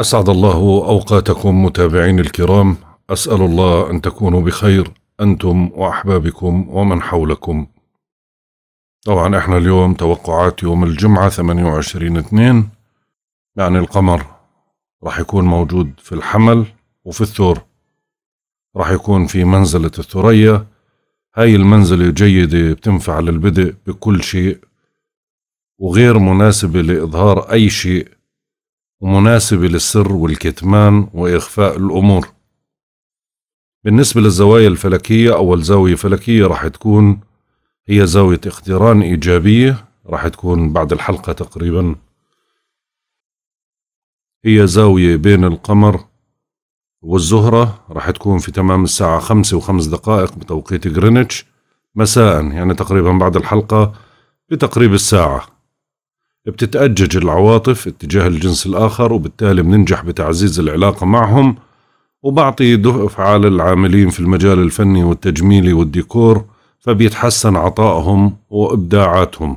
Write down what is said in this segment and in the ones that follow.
أسعد الله أوقاتكم متابعين الكرام أسأل الله أن تكونوا بخير أنتم وأحبابكم ومن حولكم طبعا احنا اليوم توقعات يوم الجمعة 28 2 يعني القمر راح يكون موجود في الحمل وفي الثور راح يكون في منزلة الثريا هاي المنزلة جيدة بتنفع للبدء بكل شيء وغير مناسبة لإظهار أي شيء ومناسبة للسر والكتمان وإخفاء الأمور بالنسبة للزوايا الفلكية أول زاوية فلكية راح تكون هي زاوية اقتران إيجابية راح تكون بعد الحلقة تقريبا هي زاوية بين القمر والزهرة راح تكون في تمام الساعة خمسة وخمس دقائق بتوقيت غرينتش مساء يعني تقريبا بعد الحلقة بتقريب الساعة بتتأجج العواطف اتجاه الجنس الآخر وبالتالي بننجح بتعزيز العلاقة معهم وبعطي دفعة للعاملين في المجال الفني والتجميلي والديكور فبيتحسن عطائهم وإبداعاتهم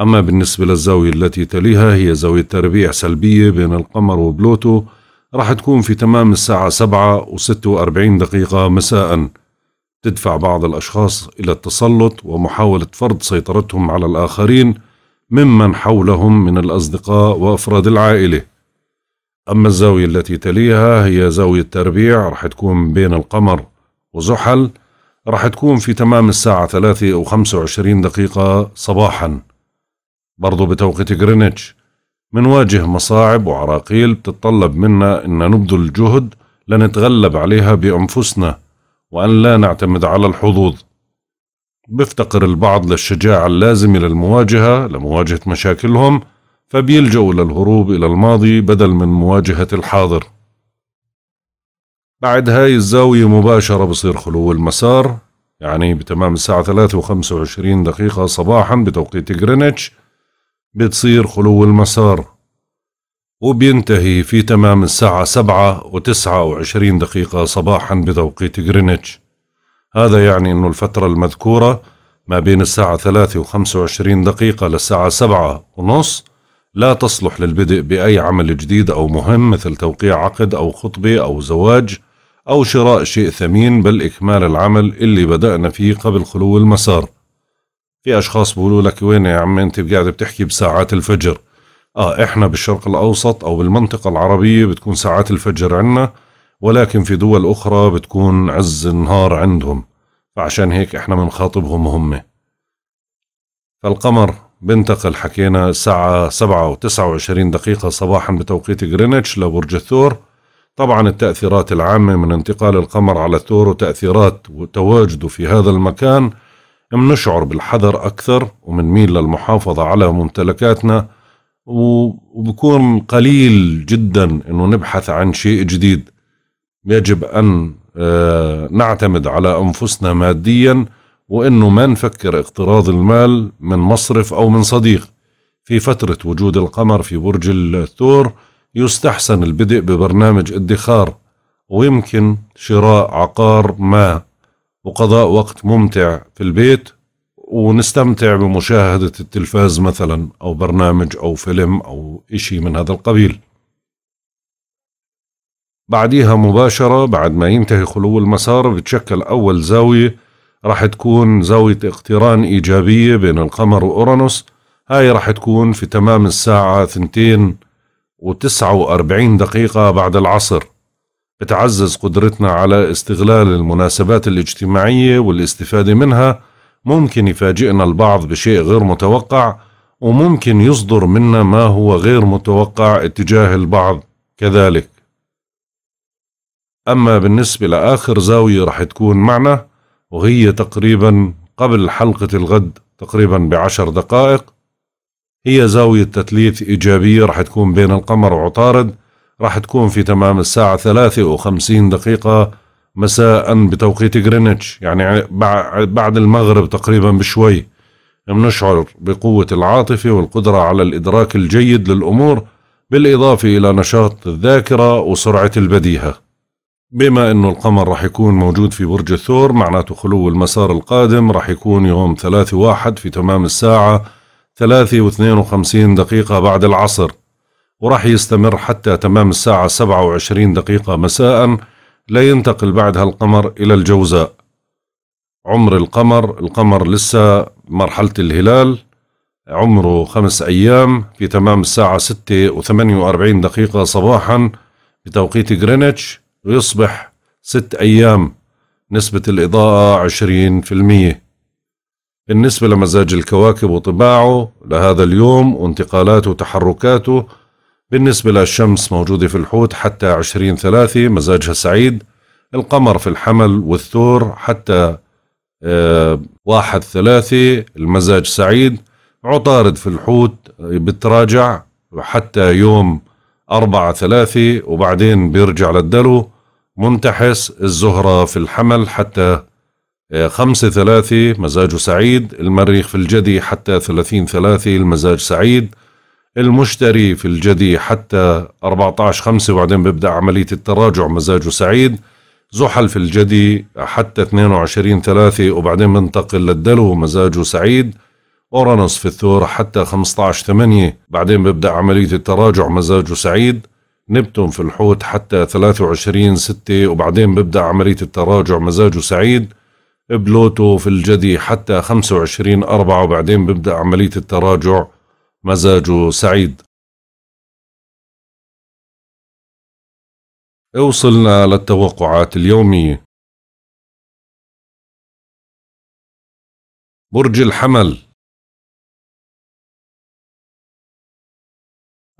أما بالنسبة للزاوية التي تليها هي زاوية تربيع سلبية بين القمر وبلوتو راح تكون في تمام الساعة سبعة وستة وأربعين دقيقة مساءً تدفع بعض الأشخاص إلى التسلط ومحاولة فرض سيطرتهم على الآخرين ممن حولهم من الأصدقاء وأفراد العائلة أما الزاوية التي تليها هي زاوية تربيع رح تكون بين القمر وزحل رح تكون في تمام الساعة 3 أو 25 دقيقة صباحا برضو بتوقيت غرينتش منواجه مصاعب وعراقيل بتتطلب منا أن نبذل جهد لنتغلب عليها بأنفسنا وأن لا نعتمد على الحظوظ بيفتقر البعض للشجاعة اللازمة للمواجهة لمواجهة مشاكلهم فبيلجأوا للهروب إلى الماضي بدل من مواجهة الحاضر بعد هاي الزاوية مباشرة بصير خلو المسار يعني بتمام الساعة ثلاثة وخمسة وعشرين دقيقة صباحا بتوقيت جرينتش بتصير خلو المسار وبينتهي في تمام الساعة 7 و29 دقيقة صباحا بتوقيت جرينتش هذا يعني أن الفترة المذكورة ما بين الساعة 3 و25 دقيقة للساعة 7 ونص لا تصلح للبدء بأي عمل جديد أو مهم مثل توقيع عقد أو خطبة أو زواج أو شراء شيء ثمين بل إكمال العمل اللي بدأنا فيه قبل خلو المسار في أشخاص بيقولوا لك وين يا عم أنت قاعد بتحكي بساعات الفجر آه إحنا بالشرق الأوسط أو بالمنطقة العربية بتكون ساعات الفجر عنا ولكن في دول أخرى بتكون عز النهار عندهم فعشان هيك إحنا بنخاطبهم هم فالقمر بنتقل حكينا الساعة سبعة و29 دقيقة صباحا بتوقيت غرينتش لبرج الثور طبعا التأثيرات العامة من انتقال القمر على الثور وتأثيرات تواجده في هذا المكان بنشعر بالحذر أكثر وبنميل للمحافظة على ممتلكاتنا وبكون قليل جدا انه نبحث عن شيء جديد يجب أن آه، نعتمد على أنفسنا ماديا وأنه ما نفكر اقتراض المال من مصرف أو من صديق في فترة وجود القمر في برج الثور يستحسن البدء ببرنامج ادخار ويمكن شراء عقار ما وقضاء وقت ممتع في البيت ونستمتع بمشاهدة التلفاز مثلا أو برنامج أو فيلم أو إشي من هذا القبيل بعديها مباشرة بعد ما ينتهي خلو المسار بتشكل أول زاوية راح تكون زاوية اقتران إيجابية بين القمر وأورانوس هاي راح تكون في تمام الساعة ثنتين وتسعة وأربعين دقيقة بعد العصر بتعزز قدرتنا على استغلال المناسبات الاجتماعية والاستفادة منها ممكن يفاجئنا البعض بشيء غير متوقع وممكن يصدر منا ما هو غير متوقع اتجاه البعض كذلك أما بالنسبة لآخر زاوية رح تكون معنا وهي تقريبا قبل حلقة الغد تقريبا بعشر دقائق هي زاوية تثليث إيجابية رح تكون بين القمر وعطارد راح تكون في تمام الساعة ثلاثة وخمسين دقيقة مساء بتوقيت غرينتش يعني بعد المغرب تقريبا بشوي بنشعر بقوة العاطفة والقدرة على الإدراك الجيد للأمور بالإضافة إلى نشاط الذاكرة وسرعة البديهة بما انه القمر راح يكون موجود في برج الثور معناته خلو المسار القادم راح يكون يوم 3 واحد في تمام الساعة 3 و52 دقيقة بعد العصر وراح يستمر حتى تمام الساعة 27 دقيقة مساء لا ينتقل بعدها القمر إلى الجوزاء عمر القمر القمر لسه مرحلة الهلال عمره خمس أيام في تمام الساعة 6 و48 دقيقة صباحا بتوقيت غرينتش ويصبح ست أيام نسبة الإضاءة عشرين في المية بالنسبة لمزاج الكواكب وطباعه لهذا اليوم وانتقالاته وتحركاته بالنسبة للشمس موجودة في الحوت حتى عشرين ثلاثة مزاجها سعيد القمر في الحمل والثور حتى آه، واحد ثلاثة المزاج سعيد عطارد في الحوت بتراجع حتى يوم أربعة ثلاثة وبعدين بيرجع للدلو منتحس الزهرة في الحمل حتى آه، خمسة ثلاثة مزاجه سعيد المريخ في الجدي حتى ثلاثين ثلاثة المزاج سعيد المشتري في الجدي حتى عشر خمسة وبعدين بيبدأ عملية التراجع مزاجه سعيد زحل في الجدي حتى اثنين وعشرين ثلاثة وبعدين بنتقل للدلو مزاجه سعيد أورانوس في الثور حتى 15 8 بعدين ببدأ عملية التراجع مزاجه سعيد نبتون في الحوت حتى 23 6 وبعدين ببدأ عملية التراجع مزاجه سعيد بلوتو في الجدي حتى 25 4 وبعدين ببدأ عملية التراجع مزاجه سعيد وصلنا للتوقعات اليومية برج الحمل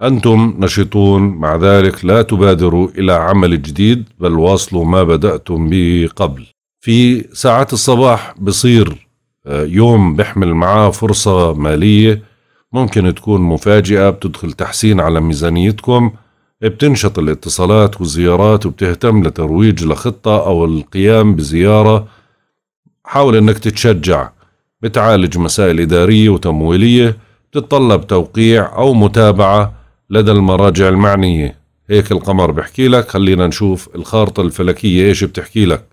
أنتم نشطون مع ذلك لا تبادروا إلى عمل جديد بل واصلوا ما بدأتم به قبل في ساعات الصباح بصير آه، يوم بيحمل معاه فرصة مالية ممكن تكون مفاجئة بتدخل تحسين على ميزانيتكم بتنشط الاتصالات والزيارات وبتهتم لترويج لخطة أو القيام بزيارة حاول أنك تتشجع بتعالج مسائل إدارية وتمويلية بتتطلب توقيع أو متابعة لدى المراجع المعنية هيك القمر بحكي لك خلينا نشوف الخارطة الفلكية ايش بتحكي لك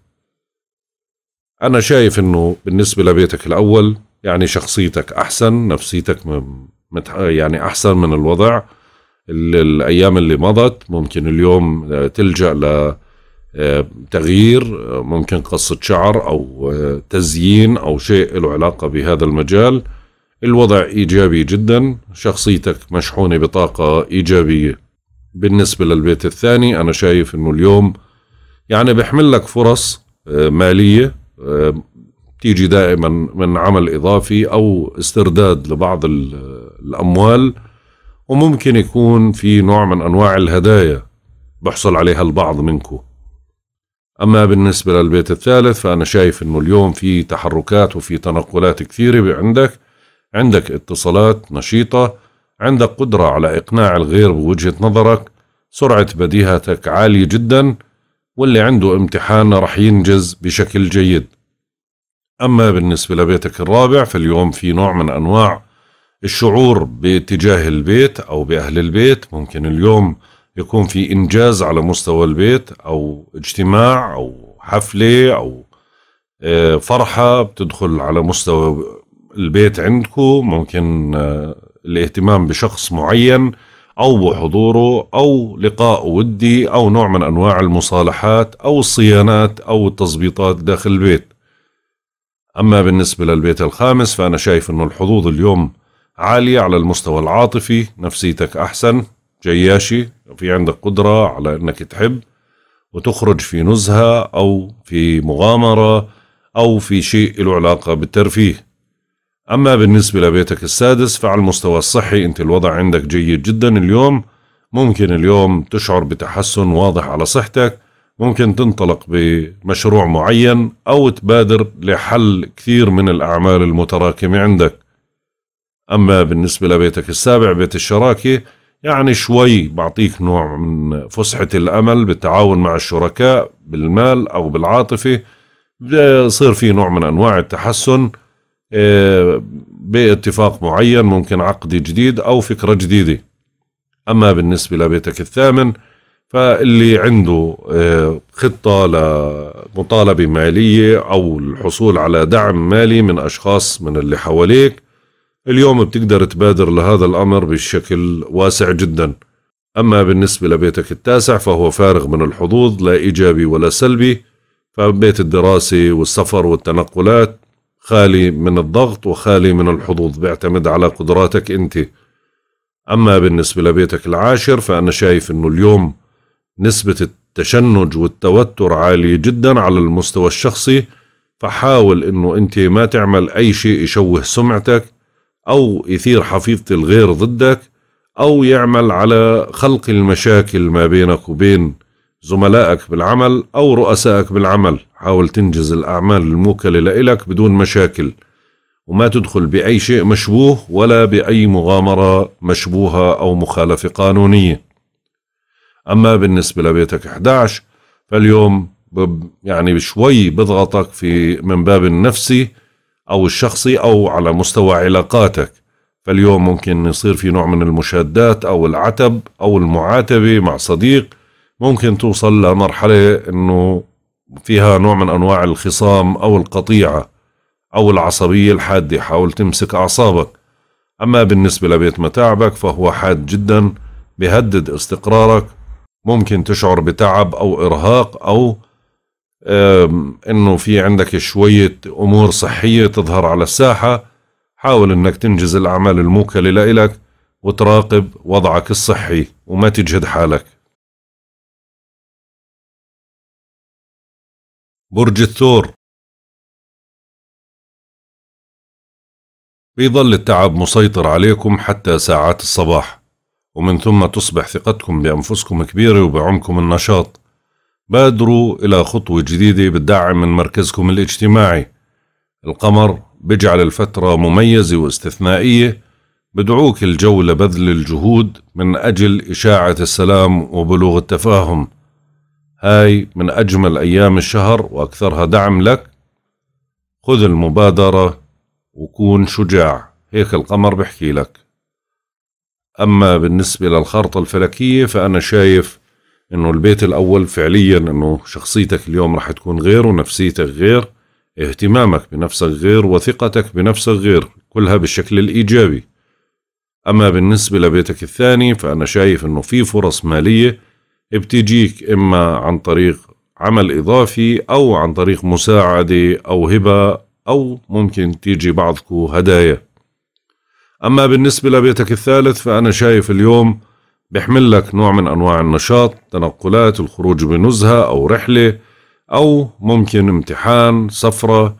أنا شايف إنه بالنسبة لبيتك الأول يعني شخصيتك أحسن نفسيتك يعني أحسن من الوضع الأيام اللي مضت ممكن اليوم تلجأ ل تغيير ممكن قصة شعر أو تزيين أو شيء له علاقة بهذا المجال الوضع إيجابي جدا شخصيتك مشحونة بطاقة إيجابية بالنسبة للبيت الثاني أنا شايف أنه اليوم يعني بحمل لك فرص آه، مالية آه، تيجي دائما من عمل إضافي أو استرداد لبعض الأموال وممكن يكون في نوع من أنواع الهدايا بحصل عليها البعض منكم أما بالنسبة للبيت الثالث فأنا شايف أنه اليوم في تحركات وفي تنقلات كثيرة عندك عندك اتصالات نشيطة عندك قدرة على إقناع الغير بوجهة نظرك سرعة بديهتك عالية جدا واللي عنده امتحان رح ينجز بشكل جيد أما بالنسبة لبيتك الرابع فاليوم في نوع من أنواع الشعور باتجاه البيت أو بأهل البيت ممكن اليوم يكون في إنجاز على مستوى البيت أو اجتماع أو حفلة أو آه، فرحة بتدخل على مستوى البيت عندكم ممكن الاهتمام آه، بشخص معين أو بحضوره أو لقاء ودي أو نوع من أنواع المصالحات أو الصيانات أو التظبيطات داخل البيت أما بالنسبة للبيت الخامس فأنا شايف أنه الحظوظ اليوم عالية على المستوى العاطفي نفسيتك أحسن جياشي في عندك قدرة على أنك تحب وتخرج في نزهة أو في مغامرة أو في شيء له علاقة بالترفيه أما بالنسبة لبيتك السادس فعلى المستوى الصحي أنت الوضع عندك جيد جدا اليوم ممكن اليوم تشعر بتحسن واضح على صحتك ممكن تنطلق بمشروع معين أو تبادر لحل كثير من الأعمال المتراكمة عندك أما بالنسبة لبيتك السابع بيت الشراكة يعني شوي بعطيك نوع من فسحة الأمل بالتعاون مع الشركاء بالمال أو بالعاطفة بصير في نوع من أنواع التحسن آه، باتفاق معين ممكن عقد جديد أو فكرة جديدة أما بالنسبة لبيتك الثامن فاللي عنده آه، خطة لمطالبة مالية أو الحصول على دعم مالي من أشخاص من اللي حواليك اليوم بتقدر تبادر لهذا الأمر بشكل واسع جدا أما بالنسبة لبيتك التاسع فهو فارغ من الحظوظ لا إيجابي ولا سلبي فبيت الدراسة والسفر والتنقلات خالي من الضغط وخالي من الحظوظ بيعتمد على قدراتك انت اما بالنسبه لبيتك العاشر فانا شايف انه اليوم نسبه التشنج والتوتر عاليه جدا على المستوى الشخصي فحاول انه انت ما تعمل اي شيء يشوه سمعتك او يثير حفيظه الغير ضدك او يعمل على خلق المشاكل ما بينك وبين زملائك بالعمل او رؤسائك بالعمل حاول تنجز الأعمال الموكلة لإلك بدون مشاكل وما تدخل بأي شيء مشبوه ولا بأي مغامرة مشبوهة أو مخالفة قانونية أما بالنسبة لبيتك 11 فاليوم يعني شوي بضغطك في من باب النفسي أو الشخصي أو على مستوى علاقاتك فاليوم ممكن يصير في نوع من المشادات أو العتب أو المعاتبة مع صديق ممكن توصل لمرحلة أنه فيها نوع من أنواع الخصام أو القطيعة أو العصبية الحادة حاول تمسك أعصابك أما بالنسبة لبيت متاعبك فهو حاد جدا بيهدد استقرارك ممكن تشعر بتعب أو إرهاق أو انه في عندك شوية امور صحية تظهر على الساحة حاول انك تنجز الاعمال الموكلة لإلك وتراقب وضعك الصحي وما تجهد حالك برج الثور بيظل التعب مسيطر عليكم حتى ساعات الصباح ومن ثم تصبح ثقتكم بأنفسكم كبيرة وبعمكم النشاط بادروا إلى خطوة جديدة بتدعم من مركزكم الاجتماعي القمر بجعل الفترة مميزة واستثنائية بدعوك الجو لبذل الجهود من أجل إشاعة السلام وبلوغ التفاهم هاي من أجمل أيام الشهر وأكثرها دعم لك خذ المبادرة وكون شجاع هيك القمر بحكي لك أما بالنسبة للخارطة الفلكية فأنا شايف إنه البيت الأول فعليا إنه شخصيتك اليوم رح تكون غير ونفسيتك غير اهتمامك بنفسك غير وثقتك بنفسك غير كلها بالشكل الإيجابي أما بالنسبة لبيتك الثاني فأنا شايف إنه في فرص مالية بتجيك إما عن طريق عمل إضافي أو عن طريق مساعدة أو هبة أو ممكن تيجي بعضكو هدايا أما بالنسبة لبيتك الثالث فأنا شايف اليوم بيحمل لك نوع من أنواع النشاط تنقلات الخروج بنزهة أو رحلة أو ممكن امتحان سفرة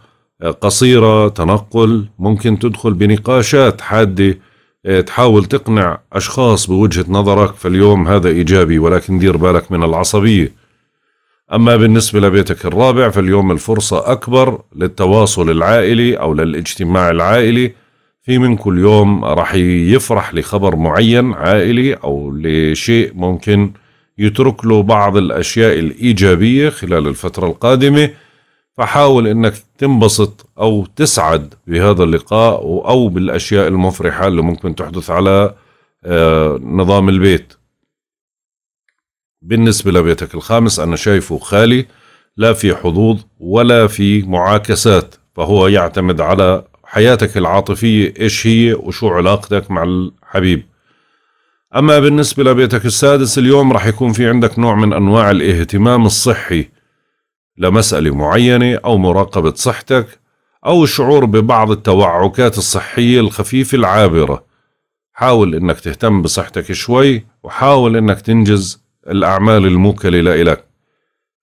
قصيرة تنقل ممكن تدخل بنقاشات حادة إيه، تحاول تقنع أشخاص بوجهة نظرك فاليوم هذا إيجابي ولكن دير بالك من العصبية أما بالنسبة لبيتك الرابع فاليوم الفرصة أكبر للتواصل العائلي أو للاجتماع العائلي في من كل يوم راح يفرح لخبر معين عائلي أو لشيء ممكن يترك له بعض الأشياء الإيجابية خلال الفترة القادمة فحاول انك تنبسط او تسعد بهذا اللقاء او بالاشياء المفرحه اللي ممكن تحدث على آه، نظام البيت بالنسبه لبيتك الخامس انا شايفه خالي لا في حظوظ ولا في معاكسات فهو يعتمد على حياتك العاطفيه ايش هي وشو علاقتك مع الحبيب اما بالنسبه لبيتك السادس اليوم راح يكون في عندك نوع من انواع الاهتمام الصحي لمسألة معينة أو مراقبة صحتك أو الشعور ببعض التوعكات الصحية الخفيفة العابرة حاول أنك تهتم بصحتك شوي وحاول أنك تنجز الأعمال الموكلة لإلك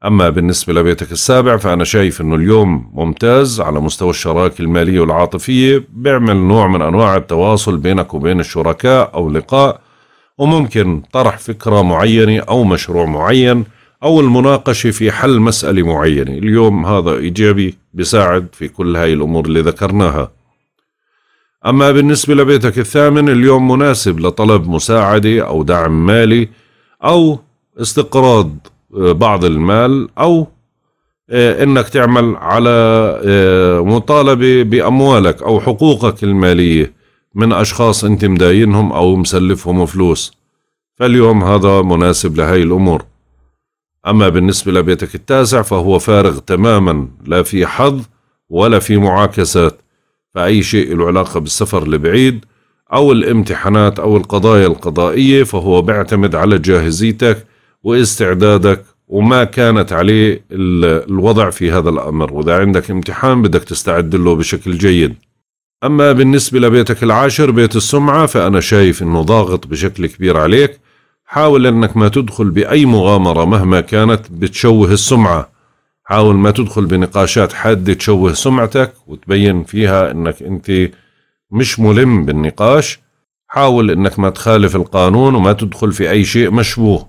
أما بالنسبة لبيتك السابع فأنا شايف أنه اليوم ممتاز على مستوى الشراكة المالية والعاطفية بيعمل نوع من أنواع التواصل بينك وبين الشركاء أو لقاء وممكن طرح فكرة معينة أو مشروع معين أو المناقشة في حل مسألة معينة اليوم هذا إيجابي بساعد في كل هاي الأمور اللي ذكرناها أما بالنسبة لبيتك الثامن اليوم مناسب لطلب مساعدة أو دعم مالي أو استقراض آه، بعض المال أو آه، انك تعمل على آه، مطالبه باموالك او حقوقك الماليه من اشخاص انت مداينهم او مسلفهم فلوس فاليوم هذا مناسب لهاي الامور أما بالنسبة لبيتك التاسع فهو فارغ تماما لا في حظ ولا في معاكسات فأي شيء له علاقة بالسفر لبعيد أو الامتحانات أو القضايا القضائية فهو بيعتمد على جاهزيتك واستعدادك وما كانت عليه الوضع في هذا الأمر وإذا عندك امتحان بدك تستعد له بشكل جيد أما بالنسبة لبيتك العاشر بيت السمعة فأنا شايف أنه ضاغط بشكل كبير عليك حاول انك ما تدخل باي مغامره مهما كانت بتشوه السمعه حاول ما تدخل بنقاشات حاده تشوه سمعتك وتبين فيها انك انت مش ملم بالنقاش حاول انك ما تخالف القانون وما تدخل في اي شيء مشبوه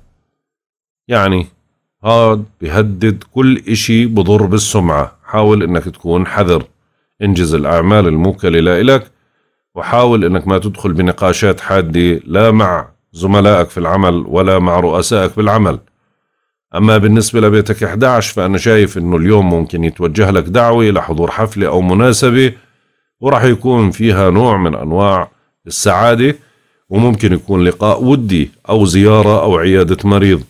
يعني هاد بيهدد كل اشي بضر بالسمعة حاول انك تكون حذر انجز الاعمال الموكلة لإلك وحاول انك ما تدخل بنقاشات حادة لا مع زملائك في العمل ولا مع رؤسائك بالعمل أما بالنسبة لبيتك 11 فأنا شايف إنه اليوم ممكن يتوجه لك دعوة لحضور حفلة أو مناسبة وراح يكون فيها نوع من أنواع السعادة وممكن يكون لقاء ودي أو زيارة أو عيادة مريض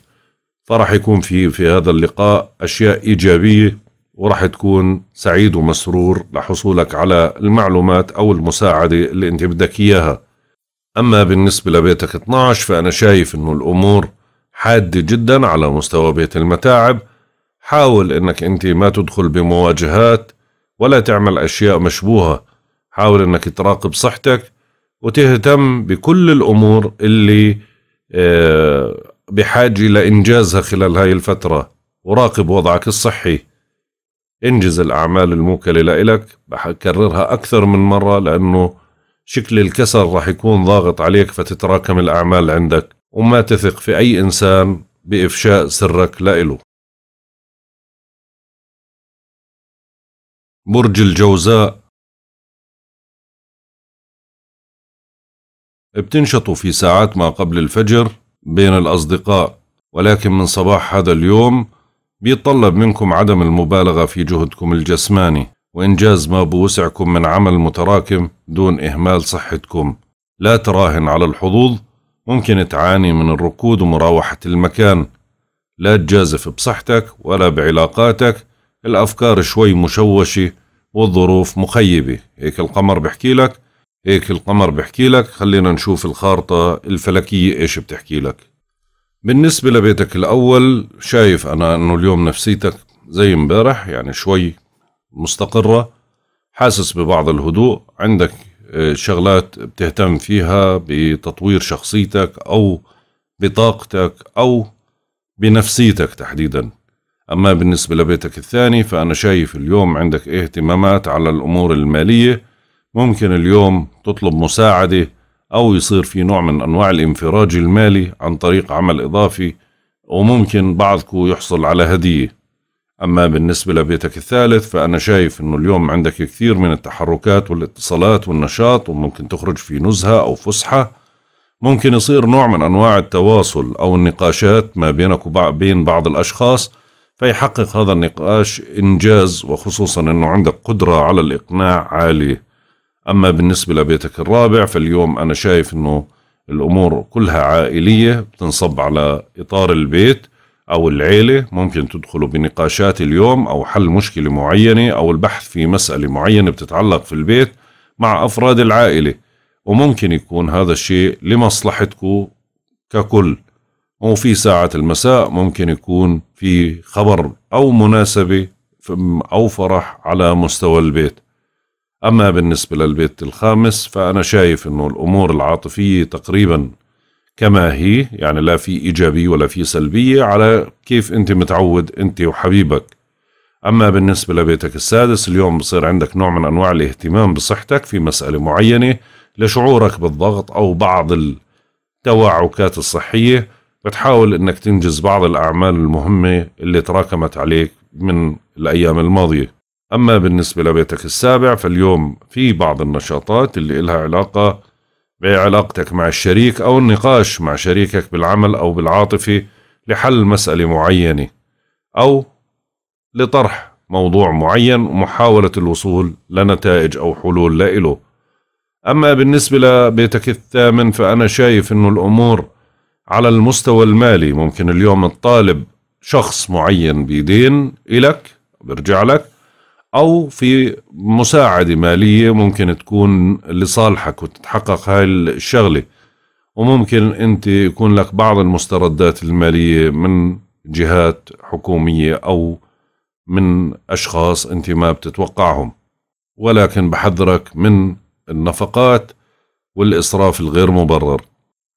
فراح يكون في في هذا اللقاء أشياء إيجابية وراح تكون سعيد ومسرور لحصولك على المعلومات أو المساعدة اللي أنت بدك إياها أما بالنسبة لبيتك 12 فأنا شايف إنه الأمور حادة جدا على مستوى بيت المتاعب حاول إنك أنت ما تدخل بمواجهات ولا تعمل أشياء مشبوهة حاول إنك تراقب صحتك وتهتم بكل الأمور اللي آه، بحاجة لإنجازها خلال هاي الفترة وراقب وضعك الصحي انجز الأعمال الموكلة لإلك بكررها أكثر من مرة لأنه شكل الكسل رح يكون ضاغط عليك فتتراكم الأعمال عندك وما تثق في أي إنسان بإفشاء سرك لإله برج الجوزاء بتنشطوا في ساعات ما قبل الفجر بين الأصدقاء ولكن من صباح هذا اليوم بيطلب منكم عدم المبالغة في جهدكم الجسماني وإنجاز ما بوسعكم من عمل متراكم دون إهمال صحتكم لا تراهن على الحظوظ ممكن تعاني من الركود ومراوحة المكان لا تجازف بصحتك ولا بعلاقاتك الأفكار شوي مشوشة والظروف مخيبة هيك القمر بحكي لك هيك القمر بحكي لك خلينا نشوف الخارطة الفلكية إيش بتحكي لك بالنسبة لبيتك الأول شايف أنا أنه اليوم نفسيتك زي امبارح يعني شوي مستقرة حاسس ببعض الهدوء عندك آه، شغلات بتهتم فيها بتطوير شخصيتك أو بطاقتك أو بنفسيتك تحديدا أما بالنسبة لبيتك الثاني فأنا شايف اليوم عندك اهتمامات على الأمور المالية ممكن اليوم تطلب مساعدة أو يصير في نوع من أنواع الانفراج المالي عن طريق عمل إضافي وممكن بعضكم يحصل على هدية أما بالنسبة لبيتك الثالث فأنا شايف أنه اليوم عندك كثير من التحركات والاتصالات والنشاط وممكن تخرج في نزهة أو فسحة ممكن يصير نوع من أنواع التواصل أو النقاشات ما بينك وبين بعض الأشخاص فيحقق هذا النقاش إنجاز وخصوصا أنه عندك قدرة على الإقناع عالية أما بالنسبة لبيتك الرابع فاليوم أنا شايف أنه الأمور كلها عائلية بتنصب على إطار البيت أو العيلة ممكن تدخلوا بنقاشات اليوم أو حل مشكلة معينة أو البحث في مسألة معينة بتتعلق في البيت مع أفراد العائلة وممكن يكون هذا الشيء لمصلحتكم ككل وفي ساعة المساء ممكن يكون في خبر أو مناسبة أو فرح على مستوى البيت أما بالنسبة للبيت الخامس فأنا شايف أنه الأمور العاطفية تقريبا كما هي يعني لا في إيجابية ولا في سلبية على كيف أنت متعود أنت وحبيبك أما بالنسبة لبيتك السادس اليوم بصير عندك نوع من أنواع الاهتمام بصحتك في مسألة معينة لشعورك بالضغط أو بعض التوعكات الصحية بتحاول أنك تنجز بعض الأعمال المهمة اللي تراكمت عليك من الأيام الماضية أما بالنسبة لبيتك السابع فاليوم في بعض النشاطات اللي إلها علاقة بعلاقتك مع الشريك أو النقاش مع شريكك بالعمل أو بالعاطفة لحل مسألة معينة أو لطرح موضوع معين ومحاولة الوصول لنتائج أو حلول لإله أما بالنسبة لبيتك الثامن فأنا شايف أنه الأمور على المستوى المالي ممكن اليوم الطالب شخص معين بيدين إلك برجع لك او في مساعده ماليه ممكن تكون لصالحك وتتحقق هاي الشغله وممكن انت يكون لك بعض المستردات الماليه من جهات حكوميه او من اشخاص انت ما بتتوقعهم ولكن بحذرك من النفقات والاسراف الغير مبرر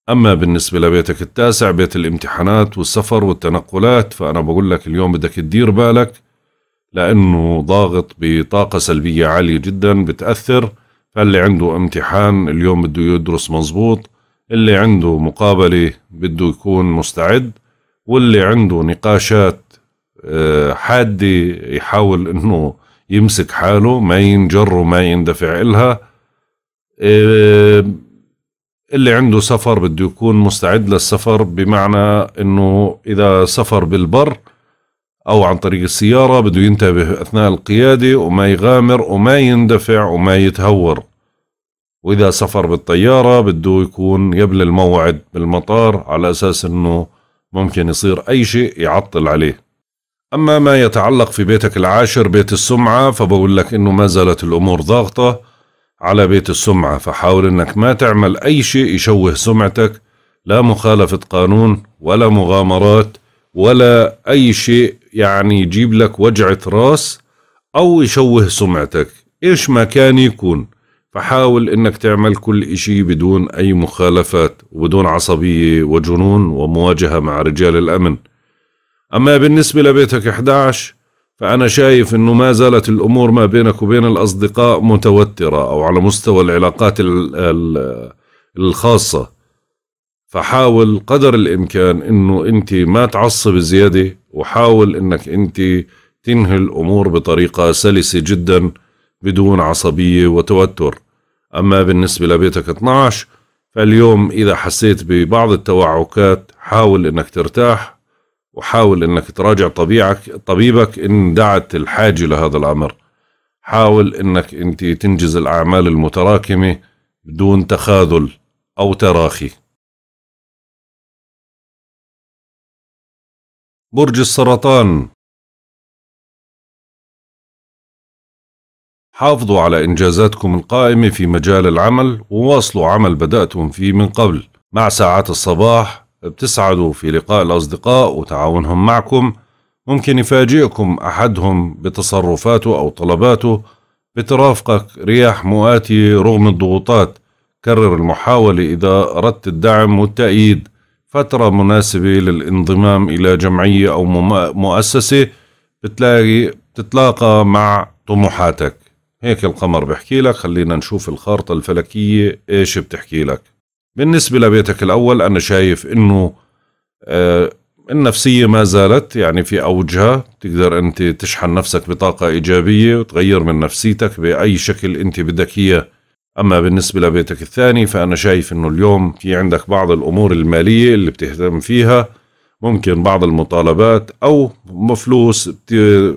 اما بالنسبه لبيتك التاسع بيت الامتحانات والسفر والتنقلات فانا بقول لك اليوم بدك تدير بالك لأنه ضاغط بطاقة سلبية عالية جدا بتأثر فاللي عنده امتحان اليوم بده يدرس مزبوط اللي عنده مقابلة بده يكون مستعد واللي عنده نقاشات آه، حادة يحاول انه يمسك حاله ما ينجر وما يندفع إلها آه، اللي عنده سفر بده يكون مستعد للسفر بمعنى انه اذا سفر بالبر أو عن طريق السيارة بده ينتبه أثناء القيادة وما يغامر وما يندفع وما يتهور وإذا سفر بالطيارة بده يكون قبل الموعد بالمطار على أساس أنه ممكن يصير أي شيء يعطل عليه أما ما يتعلق في بيتك العاشر بيت السمعة فبقول لك أنه ما زالت الأمور ضاغطة على بيت السمعة فحاول أنك ما تعمل أي شيء يشوه سمعتك لا مخالفة قانون ولا مغامرات ولا أي شيء يعني يجيب لك وجعة راس أو يشوه سمعتك إيش ما كان يكون فحاول إنك تعمل كل إشي بدون أي مخالفات وبدون عصبية وجنون ومواجهة مع رجال الأمن أما بالنسبة لبيتك 11 فأنا شايف أنه ما زالت الأمور ما بينك وبين الأصدقاء متوترة أو على مستوى العلاقات الخاصة فحاول قدر الامكان انه انت ما تعصب زياده وحاول انك انت تنهي الامور بطريقه سلسه جدا بدون عصبيه وتوتر اما بالنسبه لبيتك 12 فاليوم اذا حسيت ببعض التوعكات حاول انك ترتاح وحاول انك تراجع طبيعك طبيبك ان دعت الحاجه لهذا الامر حاول انك انت تنجز الاعمال المتراكمه بدون تخاذل او تراخي برج السرطان حافظوا على إنجازاتكم القائمة في مجال العمل وواصلوا عمل بدأتم فيه من قبل مع ساعات الصباح بتسعدوا في لقاء الأصدقاء وتعاونهم معكم ممكن يفاجئكم أحدهم بتصرفاته أو طلباته بترافقك رياح مؤاتية رغم الضغوطات كرر المحاولة إذا أردت الدعم والتأييد فترة مناسبة للانضمام إلى جمعية أو مؤسسة بتلاقي بتتلاقى مع طموحاتك هيك القمر بحكي لك خلينا نشوف الخارطة الفلكية إيش بتحكي لك بالنسبة لبيتك الأول أنا شايف إنه آه النفسية ما زالت يعني في أوجها تقدر أنت تشحن نفسك بطاقة إيجابية وتغير من نفسيتك بأي شكل أنت بدك إياه أما بالنسبة لبيتك الثاني فأنا شايف أنه اليوم في عندك بعض الأمور المالية اللي بتهتم فيها ممكن بعض المطالبات أو فلوس يعني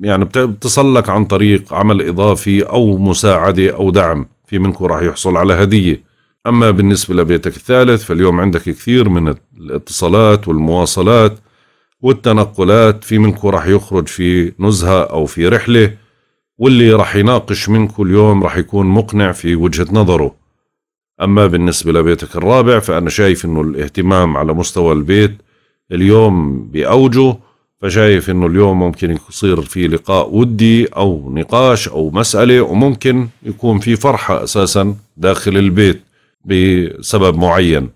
يعني بتصلك عن طريق عمل إضافي أو مساعدة أو دعم في منكم راح يحصل على هدية أما بالنسبة لبيتك الثالث فاليوم عندك كثير من الاتصالات والمواصلات والتنقلات في منكم راح يخرج في نزهة أو في رحلة واللي راح يناقش منكم اليوم راح يكون مقنع في وجهة نظره أما بالنسبة لبيتك الرابع فأنا شايف أنه الاهتمام على مستوى البيت اليوم بأوجه فشايف أنه اليوم ممكن يصير في لقاء ودي أو نقاش أو مسألة وممكن يكون في فرحة أساسا داخل البيت بسبب معين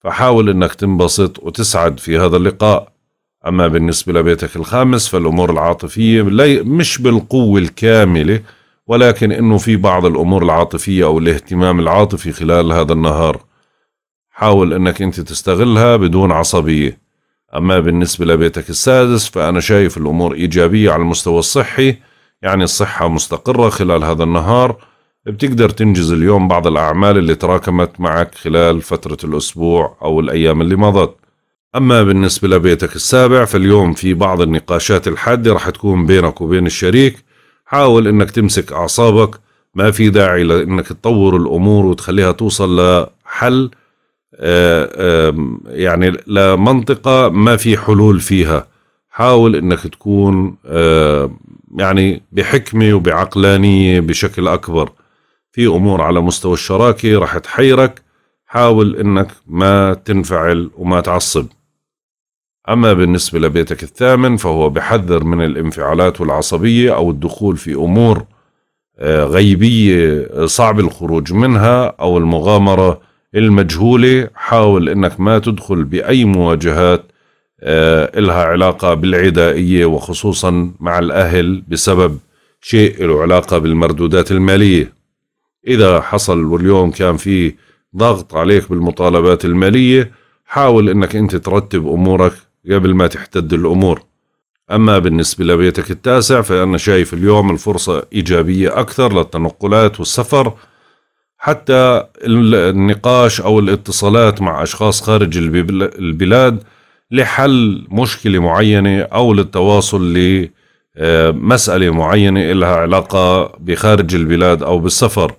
فحاول أنك تنبسط وتسعد في هذا اللقاء أما بالنسبة لبيتك الخامس فالأمور العاطفية مش بالقوة الكاملة ولكن أنه في بعض الأمور العاطفية أو الاهتمام العاطفي خلال هذا النهار حاول أنك أنت تستغلها بدون عصبية أما بالنسبة لبيتك السادس فأنا شايف الأمور إيجابية على المستوى الصحي يعني الصحة مستقرة خلال هذا النهار بتقدر تنجز اليوم بعض الأعمال اللي تراكمت معك خلال فترة الأسبوع أو الأيام اللي مضت أما بالنسبة لبيتك السابع فاليوم في بعض النقاشات الحادة رح تكون بينك وبين الشريك حاول أنك تمسك أعصابك ما في داعي لأنك تطور الأمور وتخليها توصل لحل آه، يعني لمنطقة ما في حلول فيها حاول أنك تكون يعني بحكمة وبعقلانية بشكل أكبر في أمور على مستوى الشراكة رح تحيرك حاول أنك ما تنفعل وما تعصب أما بالنسبة لبيتك الثامن فهو بحذر من الانفعالات والعصبية أو الدخول في أمور آه، غيبية آه، صعب الخروج منها أو المغامرة المجهولة حاول أنك ما تدخل بأي مواجهات آه، إلها علاقة بالعدائية وخصوصا مع الأهل بسبب شيء له علاقة بالمردودات المالية إذا حصل واليوم كان في ضغط عليك بالمطالبات المالية حاول أنك أنت ترتب أمورك قبل ما تحتد الأمور أما بالنسبة لبيتك التاسع فأنا شايف اليوم الفرصة إيجابية أكثر للتنقلات والسفر حتى النقاش أو الاتصالات مع أشخاص خارج البلاد لحل مشكلة معينة أو للتواصل لمسألة آه، معينة إلها علاقة بخارج البلاد أو بالسفر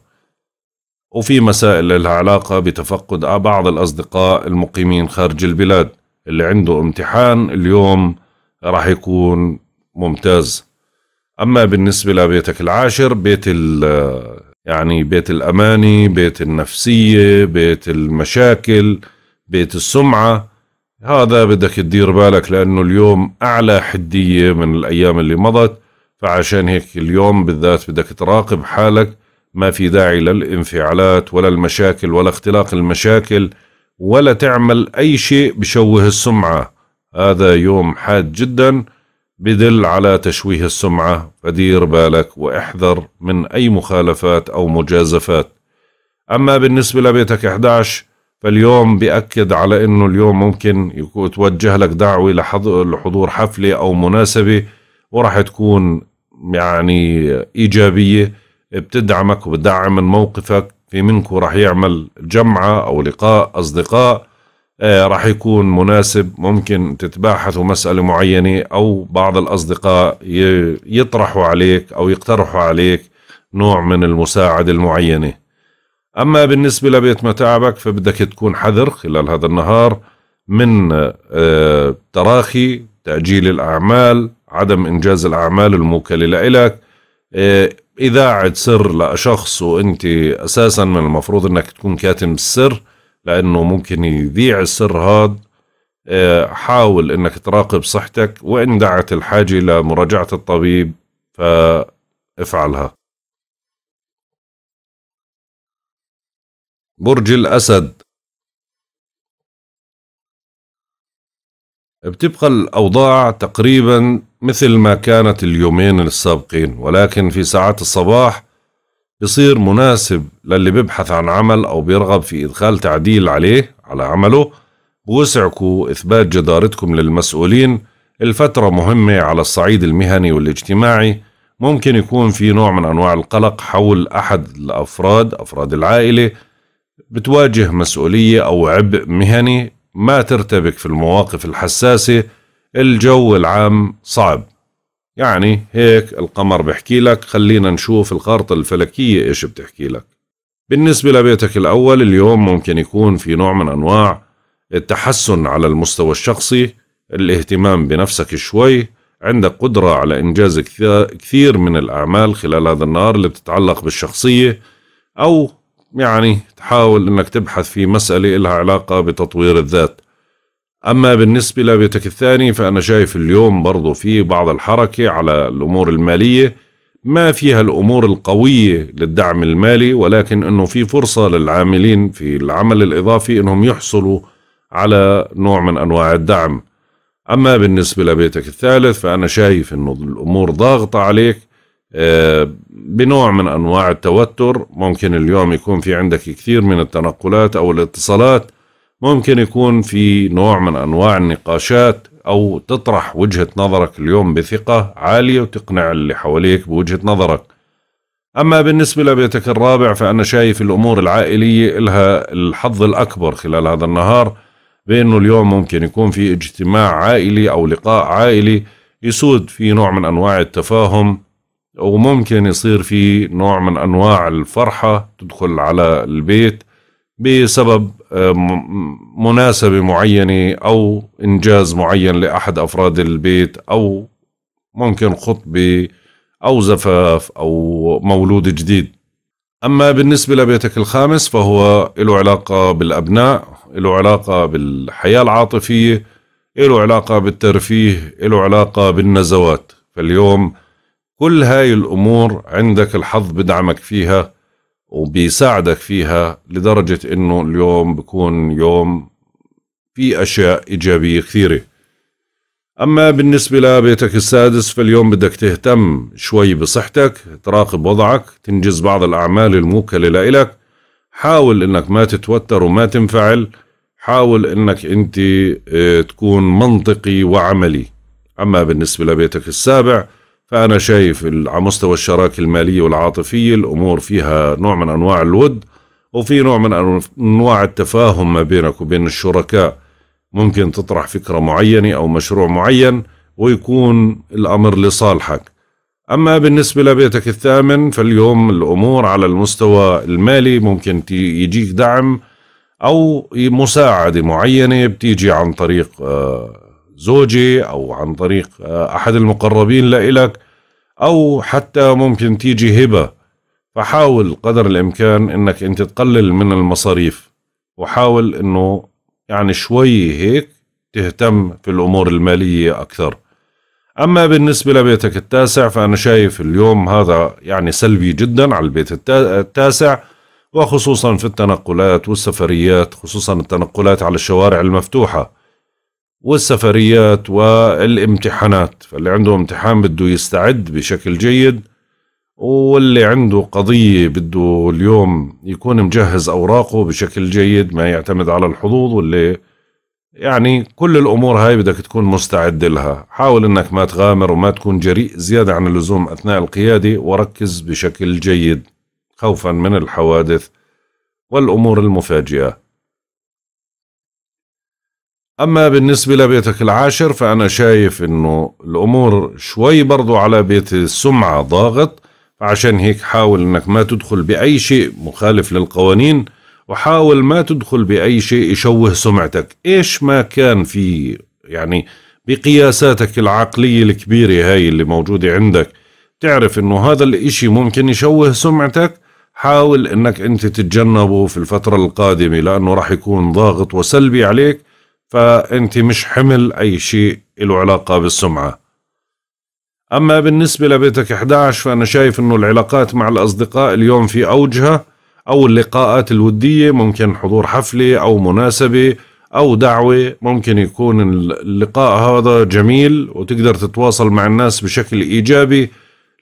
وفي مسائل لها علاقة بتفقد بعض الأصدقاء المقيمين خارج البلاد اللي عنده امتحان اليوم راح يكون ممتاز اما بالنسبه لبيتك العاشر بيت يعني بيت الاماني بيت النفسيه بيت المشاكل بيت السمعه هذا بدك تدير بالك لانه اليوم اعلى حديه من الايام اللي مضت فعشان هيك اليوم بالذات بدك تراقب حالك ما في داعي للانفعالات ولا المشاكل ولا اختلاق المشاكل ولا تعمل أي شيء بشوه السمعة هذا يوم حاد جدا بدل على تشويه السمعة فدير بالك واحذر من أي مخالفات أو مجازفات أما بالنسبة لبيتك 11 فاليوم بأكد على أنه اليوم ممكن توجه لك دعوة لحضور حفلة أو مناسبة وراح تكون يعني إيجابية بتدعمك وبتدعم من موقفك في منكم راح يعمل جمعة أو لقاء أصدقاء آه، راح يكون مناسب ممكن تتباحثوا مسألة معينة أو بعض الأصدقاء يطرحوا عليك أو يقترحوا عليك نوع من المساعدة المعينة أما بالنسبة لبيت متاعبك فبدك تكون حذر خلال هذا النهار من آه، تراخي تأجيل الأعمال عدم إنجاز الأعمال الموكلة لإلك آه، إذاعة سر لشخص وأنت أساسا من المفروض أنك تكون كاتم السر لأنه ممكن يذيع السر هذا آه، حاول أنك تراقب صحتك وإن دعت الحاجة لمراجعة الطبيب فافعلها برج الأسد بتبقى الأوضاع تقريبا مثل ما كانت اليومين السابقين ولكن في ساعات الصباح بصير مناسب للي بيبحث عن عمل أو بيرغب في إدخال تعديل عليه على عمله بوسعكوا إثبات جدارتكم للمسؤولين الفترة مهمة على الصعيد المهني والاجتماعي ممكن يكون في نوع من أنواع القلق حول أحد الأفراد أفراد العائلة بتواجه مسؤولية أو عبء مهني ما ترتبك في المواقف الحساسة الجو العام صعب يعني هيك القمر بحكي لك خلينا نشوف الخارطة الفلكية إيش بتحكي لك بالنسبة لبيتك الأول اليوم ممكن يكون في نوع من أنواع التحسن على المستوى الشخصي الاهتمام بنفسك شوي عندك قدرة على إنجاز كثير من الأعمال خلال هذا النهار اللي بتتعلق بالشخصية أو يعني تحاول انك تبحث في مسألة لها علاقة بتطوير الذات اما بالنسبة لبيتك الثاني فانا شايف اليوم برضو في بعض الحركة على الامور المالية ما فيها الامور القوية للدعم المالي ولكن انه في فرصة للعاملين في العمل الاضافي انهم يحصلوا على نوع من انواع الدعم اما بالنسبة لبيتك الثالث فانا شايف انه الامور ضاغطة عليك آه، بنوع من انواع التوتر ممكن اليوم يكون في عندك كثير من التنقلات او الاتصالات ممكن يكون في نوع من انواع النقاشات او تطرح وجهه نظرك اليوم بثقه عاليه وتقنع اللي حواليك بوجهه نظرك اما بالنسبه لبيتك الرابع فانا شايف الامور العائليه لها الحظ الاكبر خلال هذا النهار بانه اليوم ممكن يكون في اجتماع عائلي او لقاء عائلي يسود في نوع من انواع التفاهم وممكن يصير في نوع من انواع الفرحه تدخل على البيت بسبب آه، مناسبه معينه او انجاز معين لاحد افراد البيت او ممكن خطبه او زفاف او مولود جديد اما بالنسبه لبيتك الخامس فهو له علاقه بالابناء له علاقه بالحياه العاطفيه له علاقه بالترفيه له علاقه بالنزوات فاليوم كل هاي الأمور عندك الحظ بدعمك فيها وبيساعدك فيها لدرجة إنه اليوم بكون يوم في أشياء إيجابية كثيرة أما بالنسبة لبيتك السادس فاليوم بدك تهتم شوي بصحتك تراقب وضعك تنجز بعض الأعمال الموكلة لإلك حاول إنك ما تتوتر وما تنفعل حاول إنك أنت آه، تكون منطقي وعملي أما بالنسبة لبيتك السابع فأنا شايف على مستوى الشراكة المالية والعاطفية الأمور فيها نوع من أنواع الود وفي نوع من أنواع التفاهم ما بينك وبين الشركاء ممكن تطرح فكرة معينة أو مشروع معين ويكون الأمر لصالحك أما بالنسبة لبيتك الثامن فاليوم الأمور على المستوى المالي ممكن يجيك دعم أو مساعدة معينة بتيجي عن طريق آه، زوجة أو عن طريق آه، أحد المقربين لإلك أو حتى ممكن تيجي هبة فحاول قدر الإمكان أنك أنت تقلل من المصاريف وحاول أنه يعني شوي هيك تهتم في الأمور المالية أكثر أما بالنسبة لبيتك التاسع فأنا شايف اليوم هذا يعني سلبي جدا على البيت التاسع وخصوصا في التنقلات والسفريات خصوصا التنقلات على الشوارع المفتوحة والسفريات والامتحانات فاللي عنده امتحان بده يستعد بشكل جيد واللي عنده قضية بده اليوم يكون مجهز أوراقه بشكل جيد ما يعتمد على الحظوظ واللي يعني كل الأمور هاي بدك تكون مستعد لها حاول أنك ما تغامر وما تكون جريء زيادة عن اللزوم أثناء القيادة وركز بشكل جيد خوفا من الحوادث والأمور المفاجئة أما بالنسبة لبيتك العاشر فأنا شايف إنه الأمور شوي برضو على بيت السمعة ضاغط عشان هيك حاول إنك ما تدخل بأي شيء مخالف للقوانين وحاول ما تدخل بأي شيء يشوه سمعتك إيش ما كان في يعني بقياساتك العقلية الكبيرة هاي اللي موجودة عندك تعرف إنه هذا الإشي ممكن يشوه سمعتك حاول إنك أنت تتجنبه في الفترة القادمة لأنه راح يكون ضاغط وسلبي عليك فأنت مش حمل أي شيء له علاقة بالسمعة أما بالنسبة لبيتك 11 فأنا شايف أنه العلاقات مع الأصدقاء اليوم في أوجها أو اللقاءات الودية ممكن حضور حفلة أو مناسبة أو دعوة ممكن يكون اللقاء هذا جميل وتقدر تتواصل مع الناس بشكل إيجابي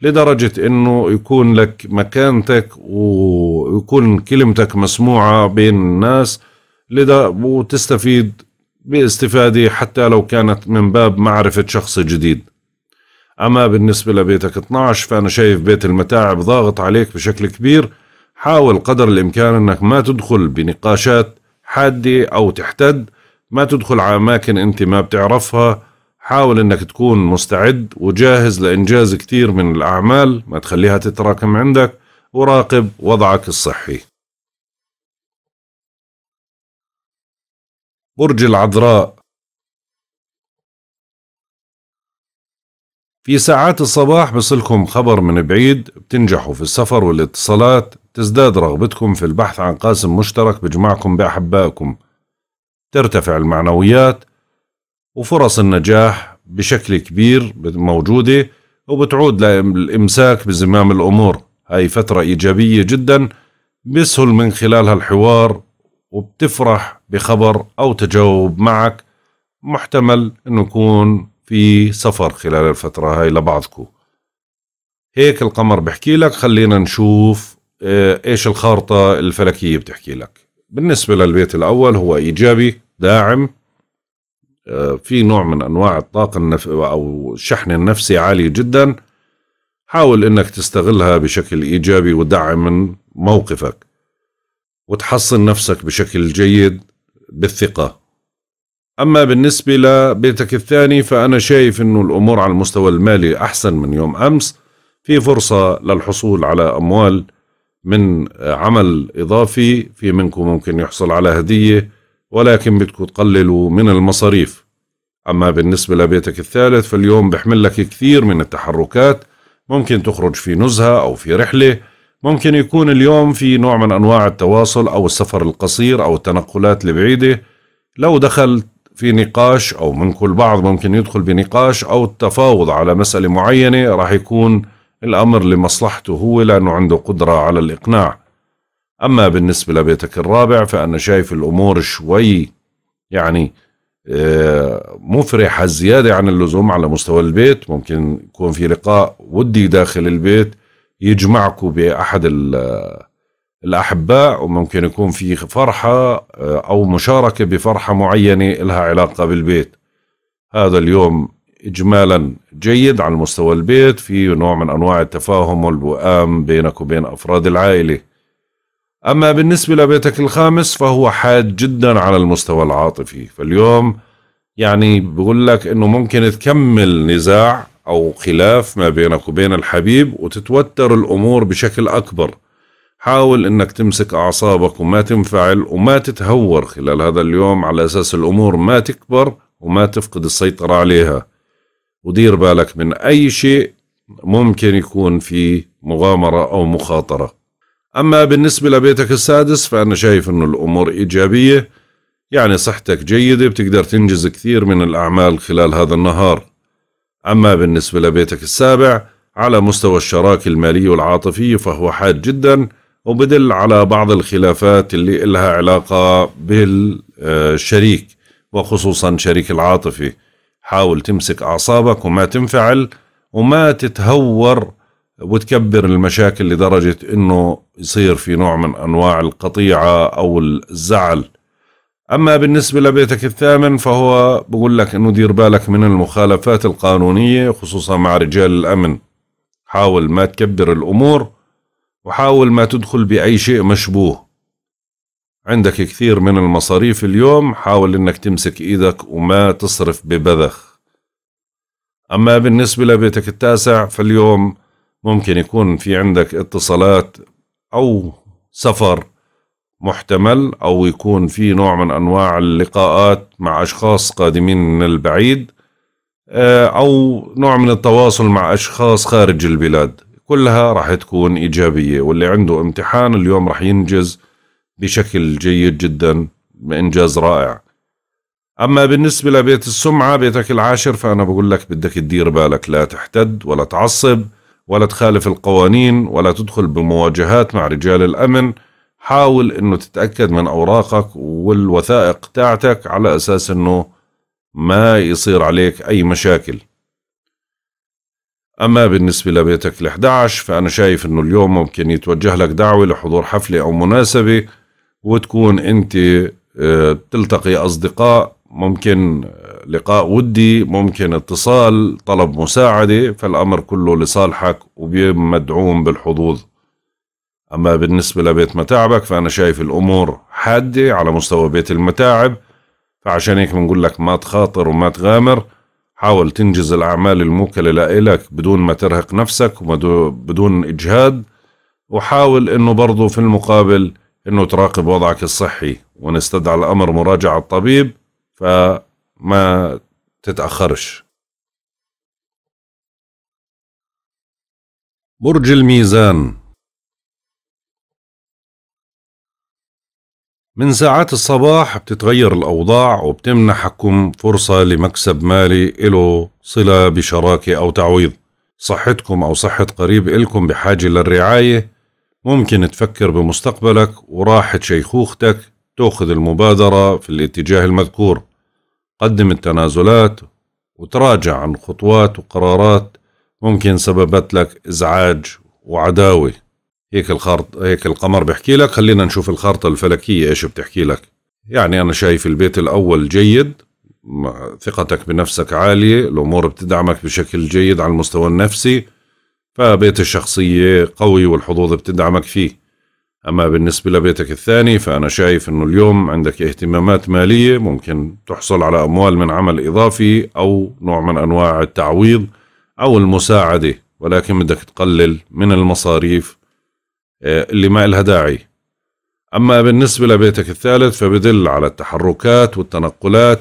لدرجة أنه يكون لك مكانتك ويكون كلمتك مسموعة بين الناس لذا وتستفيد باستفادة حتى لو كانت من باب معرفة شخص جديد أما بالنسبة لبيتك 12 فأنا شايف بيت المتاعب ضاغط عليك بشكل كبير حاول قدر الإمكان أنك ما تدخل بنقاشات حادة أو تحتد ما تدخل على أماكن أنت ما بتعرفها حاول أنك تكون مستعد وجاهز لإنجاز كتير من الأعمال ما تخليها تتراكم عندك وراقب وضعك الصحي برج العذراء في ساعات الصباح بصلكم خبر من بعيد بتنجحوا في السفر والاتصالات تزداد رغبتكم في البحث عن قاسم مشترك بجمعكم بأحبائكم ترتفع المعنويات وفرص النجاح بشكل كبير موجودة وبتعود للإمساك بزمام الأمور هاي فترة إيجابية جدا بيسهل من خلالها الحوار وبتفرح بخبر أو تجاوب معك محتمل أنه يكون في سفر خلال الفترة هاي لبعضكو هيك القمر بحكي لك خلينا نشوف آه، ايش الخارطة الفلكية بتحكي لك بالنسبة للبيت الأول هو إيجابي داعم آه، في نوع من أنواع الطاقة النف... أو الشحن النفسي عالي جدا حاول أنك تستغلها بشكل إيجابي ودعم من موقفك وتحصن نفسك بشكل جيد بالثقة أما بالنسبة لبيتك الثاني فأنا شايف أنه الأمور على المستوى المالي أحسن من يوم أمس في فرصة للحصول على أموال من عمل إضافي في منكم ممكن يحصل على هدية ولكن بدكم تقللوا من المصاريف أما بالنسبة لبيتك الثالث فاليوم بحمل لك كثير من التحركات ممكن تخرج في نزهة أو في رحلة ممكن يكون اليوم في نوع من أنواع التواصل أو السفر القصير أو التنقلات البعيدة لو دخل في نقاش أو من كل بعض ممكن يدخل بنقاش أو التفاوض على مسألة معينة راح يكون الأمر لمصلحته هو لأنه عنده قدرة على الإقناع أما بالنسبة لبيتك الرابع فأنا شايف الأمور شوي يعني آه، مفرحة زيادة عن اللزوم على مستوى البيت ممكن يكون في لقاء ودي داخل البيت يجمعكم باحد الاحباء وممكن يكون في فرحه آه، او مشاركه بفرحه معينه لها علاقه بالبيت هذا اليوم اجمالا جيد على مستوى البيت في نوع من انواع التفاهم والوئام بينك وبين افراد العائله اما بالنسبه لبيتك الخامس فهو حاد جدا على المستوى العاطفي فاليوم يعني بقول لك انه ممكن تكمل نزاع أو خلاف ما بينك وبين الحبيب وتتوتر الأمور بشكل أكبر حاول أنك تمسك أعصابك وما تنفعل وما تتهور خلال هذا اليوم على أساس الأمور ما تكبر وما تفقد السيطرة عليها ودير بالك من أي شيء ممكن يكون في مغامرة أو مخاطرة أما بالنسبة لبيتك السادس فأنا شايف أنه الأمور إيجابية يعني صحتك جيدة بتقدر تنجز كثير من الأعمال خلال هذا النهار أما بالنسبة لبيتك السابع على مستوى الشراك المالي والعاطفي فهو حاد جدا وبدل على بعض الخلافات اللي إلها علاقة بالشريك وخصوصا شريك العاطفي حاول تمسك أعصابك وما تنفعل وما تتهور وتكبر المشاكل لدرجة أنه يصير في نوع من أنواع القطيعة أو الزعل أما بالنسبة لبيتك الثامن فهو بقول لك أنه دير بالك من المخالفات القانونية خصوصا مع رجال الأمن حاول ما تكبر الأمور وحاول ما تدخل بأي شيء مشبوه عندك كثير من المصاريف اليوم حاول أنك تمسك إيدك وما تصرف ببذخ أما بالنسبة لبيتك التاسع فاليوم ممكن يكون في عندك اتصالات أو سفر محتمل أو يكون في نوع من أنواع اللقاءات مع أشخاص قادمين من البعيد آه، أو نوع من التواصل مع أشخاص خارج البلاد كلها راح تكون إيجابية واللي عنده امتحان اليوم راح ينجز بشكل جيد جدا بإنجاز رائع أما بالنسبة لبيت السمعة بيتك العاشر فأنا بقول لك بدك تدير بالك لا تحتد ولا تعصب ولا تخالف القوانين ولا تدخل بمواجهات مع رجال الأمن حاول انه تتاكد من اوراقك والوثائق تاعتك على اساس انه ما يصير عليك اي مشاكل اما بالنسبه لبيتك ال11 فانا شايف انه اليوم ممكن يتوجه لك دعوه لحضور حفله او مناسبه وتكون انت آه، تلتقي اصدقاء ممكن آه، لقاء ودي ممكن اتصال طلب مساعده فالامر كله لصالحك ومدعوم بالحظوظ أما بالنسبة لبيت متاعبك فأنا شايف الأمور حادة على مستوى بيت المتاعب فعشان هيك بنقول لك ما تخاطر وما تغامر حاول تنجز الأعمال الموكلة لإلك بدون ما ترهق نفسك وبدون إجهاد وحاول أنه برضو في المقابل أنه تراقب وضعك الصحي ونستدعى الأمر مراجعة الطبيب فما تتأخرش برج الميزان من ساعات الصباح بتتغير الأوضاع وبتمنحكم فرصة لمكسب مالي إله صلة بشراكة أو تعويض صحتكم أو صحة قريب إلكم بحاجة للرعاية ممكن تفكر بمستقبلك وراحة شيخوختك تأخذ المبادرة في الاتجاه المذكور قدم التنازلات وتراجع عن خطوات وقرارات ممكن سببت لك إزعاج وعداوة هيك الخارط هيك القمر بحكي لك خلينا نشوف الخارطة الفلكية ايش بتحكي لك يعني أنا شايف البيت الأول جيد ثقتك بنفسك عالية الأمور بتدعمك بشكل جيد على المستوى النفسي فبيت الشخصية قوي والحظوظ بتدعمك فيه أما بالنسبة لبيتك الثاني فأنا شايف أنه اليوم عندك اهتمامات مالية ممكن تحصل على أموال من عمل إضافي أو نوع من أنواع التعويض أو المساعدة ولكن بدك تقلل من المصاريف اللي ما إلها داعي أما بالنسبة لبيتك الثالث فبدل على التحركات والتنقلات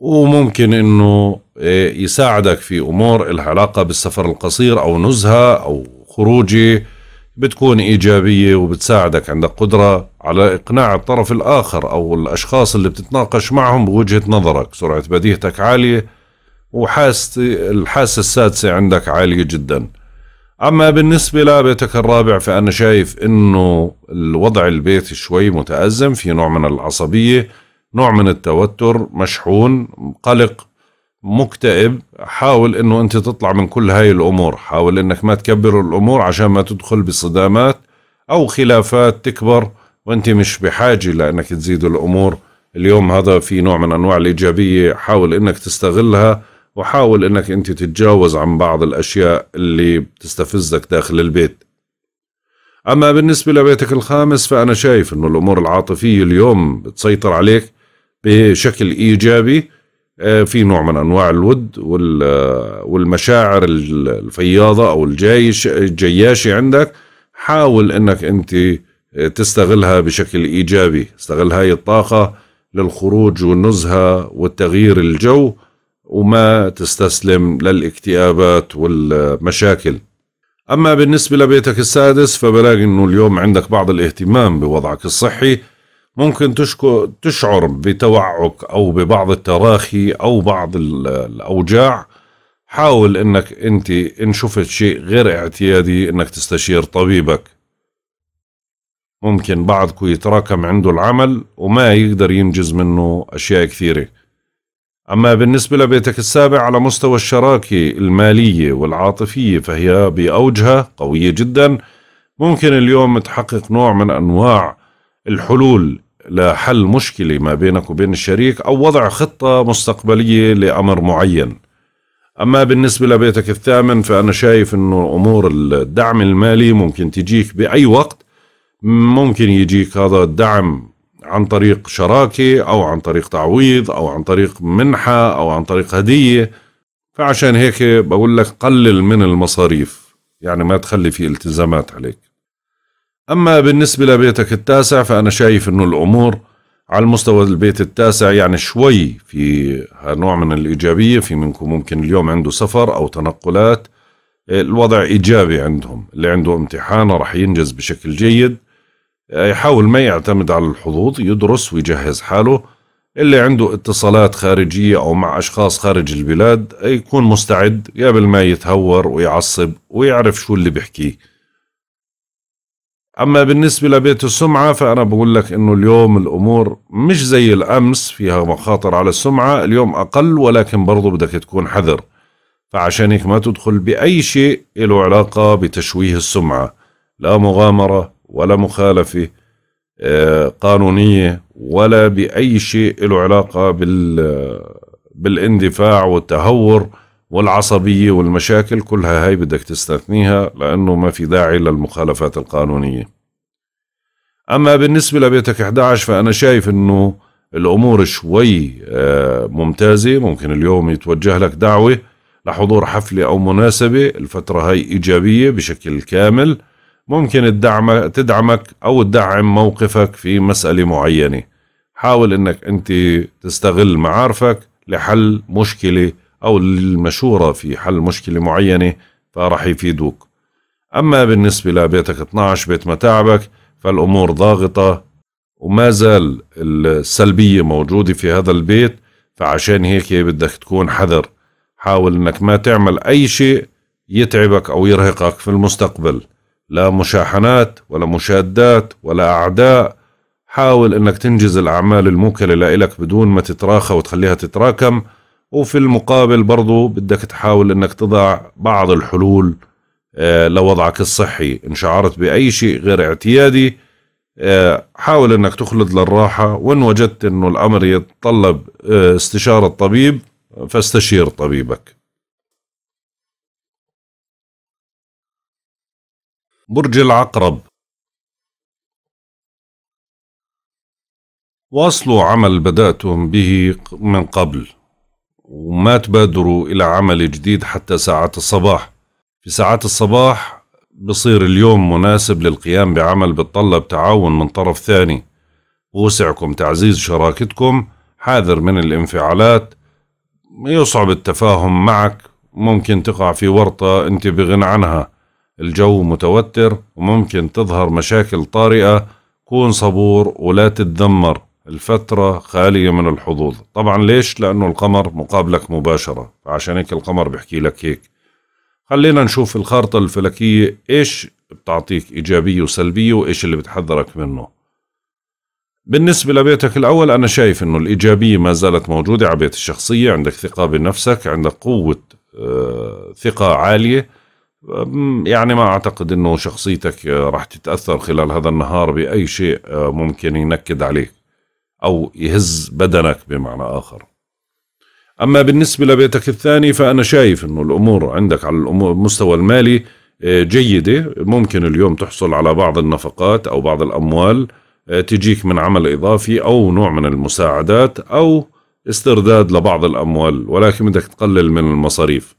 وممكن انه إيه، يساعدك في امور الها علاقه بالسفر القصير او نزهه او خروجه بتكون ايجابيه وبتساعدك عندك قدره على اقناع الطرف الاخر او الاشخاص اللي بتتناقش معهم بوجهه نظرك، سرعه بديهتك عاليه وحاسه الحاسه السادسه عندك عاليه جدا. اما بالنسبه لبيتك الرابع فانا شايف انه الوضع البيت شوي متازم في نوع من العصبيه نوع من التوتر مشحون قلق مكتئب حاول انه انت تطلع من كل هاي الامور حاول انك ما تكبر الامور عشان ما تدخل بصدامات او خلافات تكبر وانت مش بحاجه لانك تزيد الامور اليوم هذا في نوع من انواع الايجابيه حاول انك تستغلها وحاول انك انت تتجاوز عن بعض الاشياء اللي بتستفزك داخل البيت اما بالنسبة لبيتك الخامس فانا شايف انه الامور العاطفية اليوم بتسيطر عليك بشكل ايجابي آه، في نوع من انواع الود آه، والمشاعر الفياضة او الجايش الجياشة عندك حاول انك انت آه، تستغلها بشكل ايجابي استغل هاي الطاقة للخروج والنزهة والتغيير الجو وما تستسلم للاكتئابات والمشاكل أما بالنسبة لبيتك السادس فبلاقي أنه اليوم عندك بعض الاهتمام بوضعك الصحي ممكن تشكو تشعر بتوعك أو ببعض التراخي أو بعض الأوجاع حاول أنك أنت إن شفت شيء غير اعتيادي أنك تستشير طبيبك ممكن بعضكم يتراكم عنده العمل وما يقدر ينجز منه أشياء كثيرة أما بالنسبة لبيتك السابع على مستوى الشراكة المالية والعاطفية فهي بأوجها قوية جدا ممكن اليوم تحقق نوع من أنواع الحلول لحل مشكلة ما بينك وبين الشريك أو وضع خطة مستقبلية لأمر معين أما بالنسبة لبيتك الثامن فأنا شايف أنه أمور الدعم المالي ممكن تجيك بأي وقت ممكن يجيك هذا الدعم عن طريق شراكة أو عن طريق تعويض أو عن طريق منحة أو عن طريق هدية فعشان هيك بقول لك قلل من المصاريف يعني ما تخلي في التزامات عليك أما بالنسبة لبيتك التاسع فأنا شايف أنه الأمور على المستوى البيت التاسع يعني شوي في نوع من الإيجابية في منكم ممكن اليوم عنده سفر أو تنقلات الوضع إيجابي عندهم اللي عنده امتحان راح ينجز بشكل جيد يحاول ما يعتمد على الحظوظ يدرس ويجهز حاله اللي عنده اتصالات خارجية أو مع أشخاص خارج البلاد يكون مستعد قبل ما يتهور ويعصب ويعرف شو اللي بيحكيه أما بالنسبة لبيت السمعة فأنا بقول لك إنه اليوم الأمور مش زي الأمس فيها مخاطر على السمعة اليوم أقل ولكن برضو بدك تكون حذر فعشان هيك ما تدخل بأي شيء له علاقة بتشويه السمعة لا مغامرة ولا مخالفة آه، قانونية ولا بأي شيء له علاقة بالاندفاع والتهور والعصبية والمشاكل كلها هاي بدك تستثنيها لأنه ما في داعي للمخالفات القانونية أما بالنسبة لبيتك 11 فأنا شايف أنه الأمور شوي آه، ممتازة ممكن اليوم يتوجه لك دعوة لحضور حفلة أو مناسبة الفترة هاي إيجابية بشكل كامل ممكن تدعمك تدعمك او تدعم موقفك في مساله معينه حاول انك انت تستغل معارفك لحل مشكله او المشوره في حل مشكله معينه فراح يفيدوك اما بالنسبه لبيتك 12 بيت متاعبك فالامور ضاغطه وما زال السلبيه موجوده في هذا البيت فعشان هيك بدك تكون حذر حاول انك ما تعمل اي شيء يتعبك او يرهقك في المستقبل لا مشاحنات ولا مشادات ولا أعداء حاول أنك تنجز الأعمال الموكلة لإلك بدون ما تتراخى وتخليها تتراكم وفي المقابل برضو بدك تحاول أنك تضع بعض الحلول آه، لوضعك الصحي إن شعرت بأي شيء غير اعتيادي آه، حاول أنك تخلد للراحة وإن وجدت أنه الأمر يتطلب آه، استشارة طبيب فاستشير طبيبك برج العقرب واصلوا عمل بدأتم به من قبل وما تبادروا إلى عمل جديد حتى ساعات الصباح في ساعات الصباح بصير اليوم مناسب للقيام بعمل بتطلب تعاون من طرف ثاني ووسعكم تعزيز شراكتكم حاذر من الانفعالات يصعب التفاهم معك ممكن تقع في ورطة أنت بغنى عنها الجو متوتر وممكن تظهر مشاكل طارئة كون صبور ولا تتذمر الفترة خالية من الحظوظ طبعا ليش لأنه القمر مقابلك مباشرة فعشان هيك القمر بحكي لك هيك خلينا نشوف الخارطة الفلكية إيش بتعطيك إيجابية وسلبية وإيش اللي بتحذرك منه بالنسبة لبيتك الأول أنا شايف أنه الإيجابية ما زالت موجودة على بيت الشخصية عندك ثقة بنفسك عندك قوة آه، ثقة عالية يعني ما أعتقد أنه شخصيتك آه، راح تتأثر خلال هذا النهار بأي شيء آه، ممكن ينكد عليك أو يهز بدنك بمعنى آخر أما بالنسبة لبيتك الثاني فأنا شايف أنه الأمور عندك على المستوى المالي آه، جيدة ممكن اليوم تحصل على بعض النفقات أو بعض الأموال تجيك من عمل إضافي أو نوع من المساعدات أو استرداد لبعض الأموال ولكن بدك تقلل من المصاريف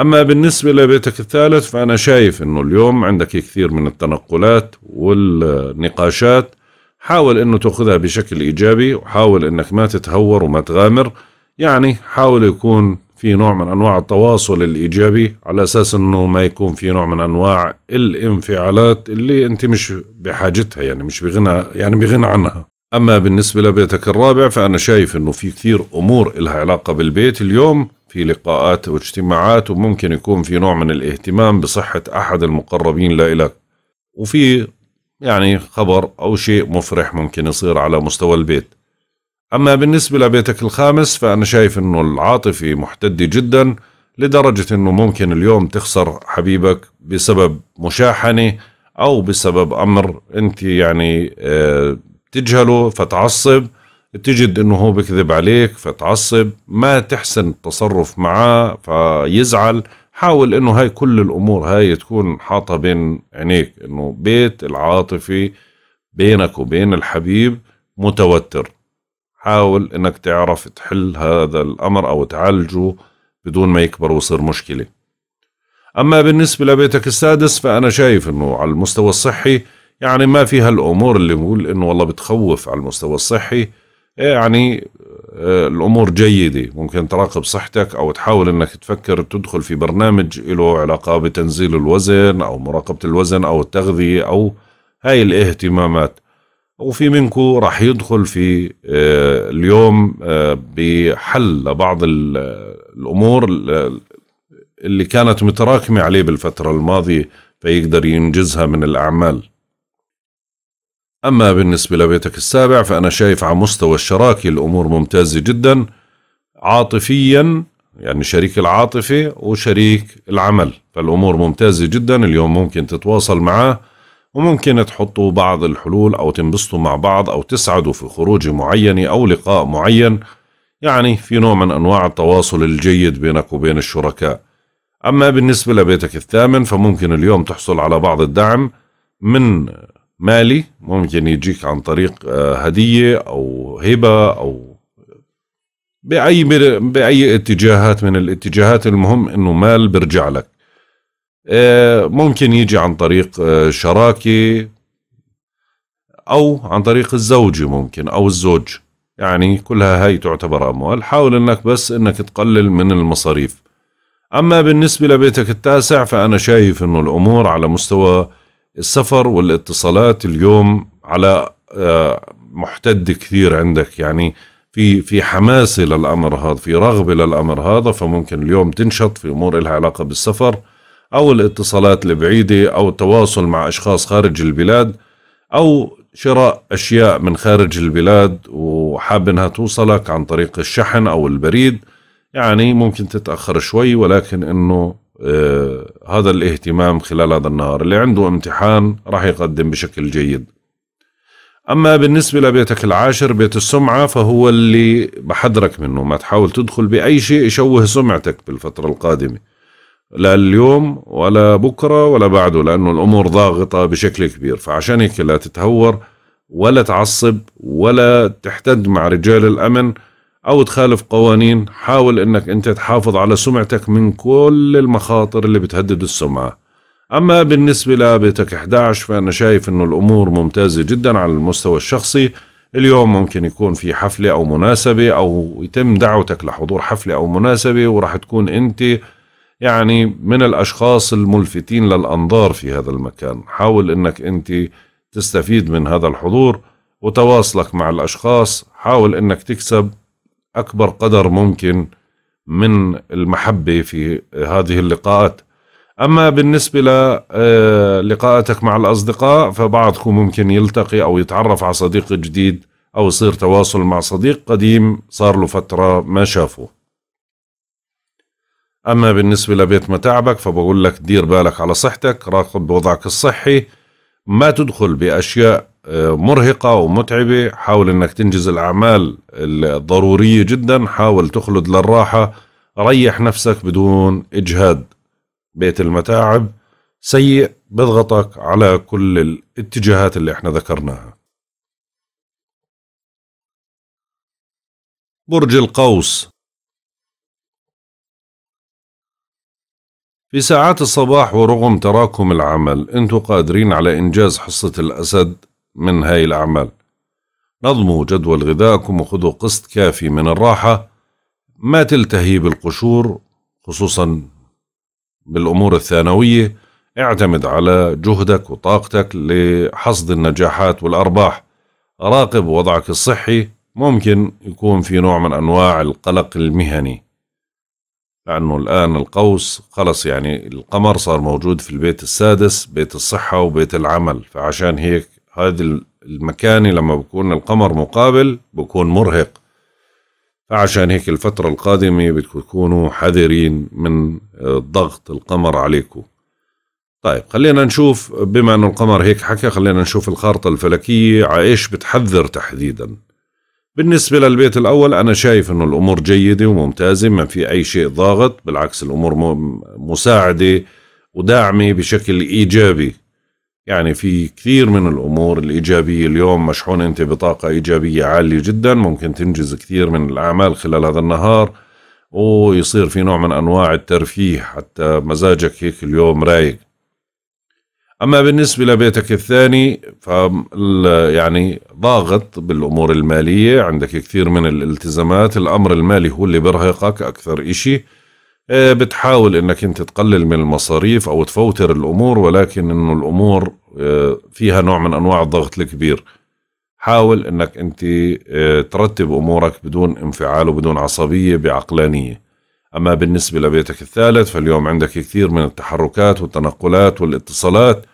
أما بالنسبة لبيتك الثالث فأنا شايف أنه اليوم عندك كثير من التنقلات والنقاشات حاول أنه تأخذها بشكل إيجابي وحاول أنك ما تتهور وما تغامر يعني حاول يكون في نوع من أنواع التواصل الإيجابي على أساس أنه ما يكون في نوع من أنواع الانفعالات اللي أنت مش بحاجتها يعني مش بغنى يعني بغنى عنها أما بالنسبة لبيتك الرابع فأنا شايف أنه في كثير أمور إلها علاقة بالبيت اليوم في لقاءات واجتماعات وممكن يكون في نوع من الاهتمام بصحة أحد المقربين لإلك وفي يعني خبر أو شيء مفرح ممكن يصير على مستوى البيت أما بالنسبة لبيتك الخامس فأنا شايف أنه العاطفي محتدي جدا لدرجة أنه ممكن اليوم تخسر حبيبك بسبب مشاحنة أو بسبب أمر أنت يعني آه، تجهله فتعصب تجد انه هو بكذب عليك فتعصب ما تحسن التصرف معاه فيزعل حاول انه هاي كل الامور هاي تكون حاطها بين عينيك انه بيت العاطفي بينك وبين الحبيب متوتر حاول انك تعرف تحل هذا الامر او تعالجه بدون ما يكبر ويصير مشكله اما بالنسبه لبيتك السادس فانا شايف انه على المستوى الصحي يعني ما فيها الامور اللي بقول انه والله بتخوف على المستوى الصحي إيه، يعني آه، الامور جيده ممكن تراقب صحتك او تحاول انك تفكر تدخل في برنامج له علاقه بتنزيل الوزن او مراقبه الوزن او التغذيه او هاي الاهتمامات وفي منكم راح يدخل في آه، اليوم آه، بحل لبعض الامور اللي كانت متراكمه عليه بالفتره الماضيه فيقدر ينجزها من الاعمال أما بالنسبة لبيتك السابع فأنا شايف على مستوى الشراكة الأمور ممتازة جدا عاطفيا يعني شريك العاطفة وشريك العمل فالأمور ممتازة جدا اليوم ممكن تتواصل معاه وممكن تحطوا بعض الحلول أو تنبسطوا مع بعض أو تسعدوا في خروج معينة أو لقاء معين يعني في نوع من أنواع التواصل الجيد بينك وبين الشركاء أما بالنسبة لبيتك الثامن فممكن اليوم تحصل على بعض الدعم من مالي ممكن يجيك عن طريق آه، هدية أو هبة أو بأي بأي اتجاهات من الاتجاهات المهم إنه مال برجع لك آه، ممكن يجي عن طريق آه، شراكة أو عن طريق الزوجة ممكن أو الزوج يعني كلها هاي تعتبر أموال حاول أنك بس أنك تقلل من المصاريف أما بالنسبة لبيتك التاسع فأنا شايف أنه الأمور على مستوى السفر والاتصالات اليوم على آه، محتد كثير عندك يعني في في حماسه للامر هذا في رغبه للامر هذا فممكن اليوم تنشط في امور لها علاقه بالسفر او الاتصالات البعيده او التواصل مع اشخاص خارج البلاد او شراء اشياء من خارج البلاد وحاب انها توصلك عن طريق الشحن او البريد يعني ممكن تتاخر شوي ولكن انه آه، هذا الاهتمام خلال هذا النهار اللي عنده امتحان راح يقدم بشكل جيد أما بالنسبة لبيتك العاشر بيت السمعة فهو اللي بحذرك منه ما تحاول تدخل بأي شيء يشوه سمعتك بالفترة القادمة لا اليوم ولا بكرة ولا بعده لأنه الأمور ضاغطة بشكل كبير فعشان هيك لا تتهور ولا تعصب ولا تحتد مع رجال الأمن أو تخالف قوانين حاول أنك أنت تحافظ على سمعتك من كل المخاطر اللي بتهدد السمعة أما بالنسبة لبيتك 11 فأنا شايف أنه الأمور ممتازة جدا على المستوى الشخصي اليوم ممكن يكون في حفلة أو مناسبة أو يتم دعوتك لحضور حفلة أو مناسبة وراح تكون أنت يعني من الأشخاص الملفتين للأنظار في هذا المكان حاول أنك أنت تستفيد من هذا الحضور وتواصلك مع الأشخاص حاول أنك تكسب أكبر قدر ممكن من المحبة في هذه اللقاءات أما بالنسبة للقاءاتك آه، مع الأصدقاء فبعضكم ممكن يلتقي أو يتعرف على صديق جديد أو يصير تواصل مع صديق قديم صار له فترة ما شافه أما بالنسبة لبيت متاعبك فبقول لك دير بالك على صحتك راقب وضعك الصحي ما تدخل بأشياء مرهقة ومتعبة حاول انك تنجز الاعمال الضرورية جدا حاول تخلد للراحة ريح نفسك بدون اجهاد بيت المتاعب سيء بضغطك على كل الاتجاهات اللي احنا ذكرناها برج القوس في ساعات الصباح ورغم تراكم العمل انتوا قادرين على انجاز حصة الاسد من هاي الأعمال نظموا جدول غذائكم وخذوا قسط كافي من الراحة ما تلتهي بالقشور خصوصا بالأمور الثانوية اعتمد على جهدك وطاقتك لحصد النجاحات والأرباح راقب وضعك الصحي ممكن يكون في نوع من أنواع القلق المهني لأنه الآن القوس خلص يعني القمر صار موجود في البيت السادس بيت الصحة وبيت العمل فعشان هيك هذه المكانة لما بكون القمر مقابل بكون مرهق فعشان هيك الفترة القادمة بتكونوا حذرين من ضغط القمر عليكم طيب خلينا نشوف بما أنه القمر هيك حكى خلينا نشوف الخارطة الفلكية عايش بتحذر تحديدا بالنسبة للبيت الأول أنا شايف أنه الأمور جيدة وممتازة ما في أي شيء ضاغط بالعكس الأمور مساعدة وداعمة بشكل إيجابي يعني في كثير من الأمور الإيجابية اليوم مشحون أنت بطاقة إيجابية عالية جدا ممكن تنجز كثير من الأعمال خلال هذا النهار ويصير في نوع من أنواع الترفيه حتى مزاجك هيك اليوم رايق أما بالنسبة لبيتك الثاني ف يعني ضاغط بالأمور المالية عندك كثير من الالتزامات الأمر المالي هو اللي برهقك أكثر إشي آه، بتحاول انك انت تقلل من المصاريف او تفوتر الامور ولكن انه الامور آه، فيها نوع من انواع الضغط الكبير حاول انك انت آه، ترتب امورك بدون انفعال وبدون عصبيه بعقلانيه اما بالنسبه لبيتك الثالث فاليوم عندك كثير من التحركات والتنقلات والاتصالات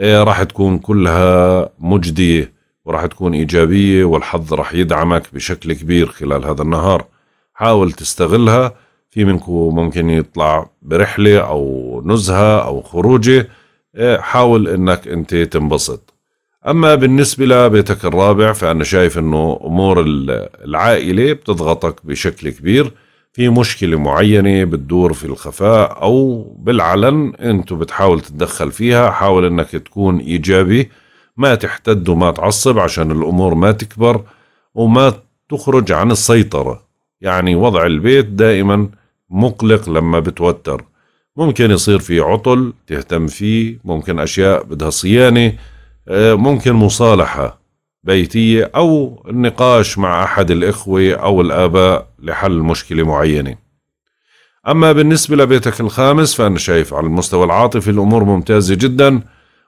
راح تكون كلها مجديه وراح تكون ايجابيه والحظ راح يدعمك بشكل كبير خلال هذا النهار حاول تستغلها في منكم ممكن يطلع برحلة أو نزهة أو خروجة إيه، حاول أنك أنت تنبسط أما بالنسبة لبيتك الرابع فأنا شايف أنه أمور العائلة بتضغطك بشكل كبير في مشكلة معينة بتدور في الخفاء أو بالعلن أنتوا بتحاول تتدخل فيها حاول أنك تكون إيجابي ما تحتد وما تعصب عشان الأمور ما تكبر وما تخرج عن السيطرة يعني وضع البيت دائما مقلق لما بتوتر ممكن يصير في عطل تهتم فيه ممكن أشياء بدها صيانة آه، ممكن مصالحة بيتية أو النقاش مع أحد الإخوة أو الآباء لحل مشكلة معينة أما بالنسبة لبيتك الخامس فأنا شايف على المستوى العاطفي الأمور ممتازة جدا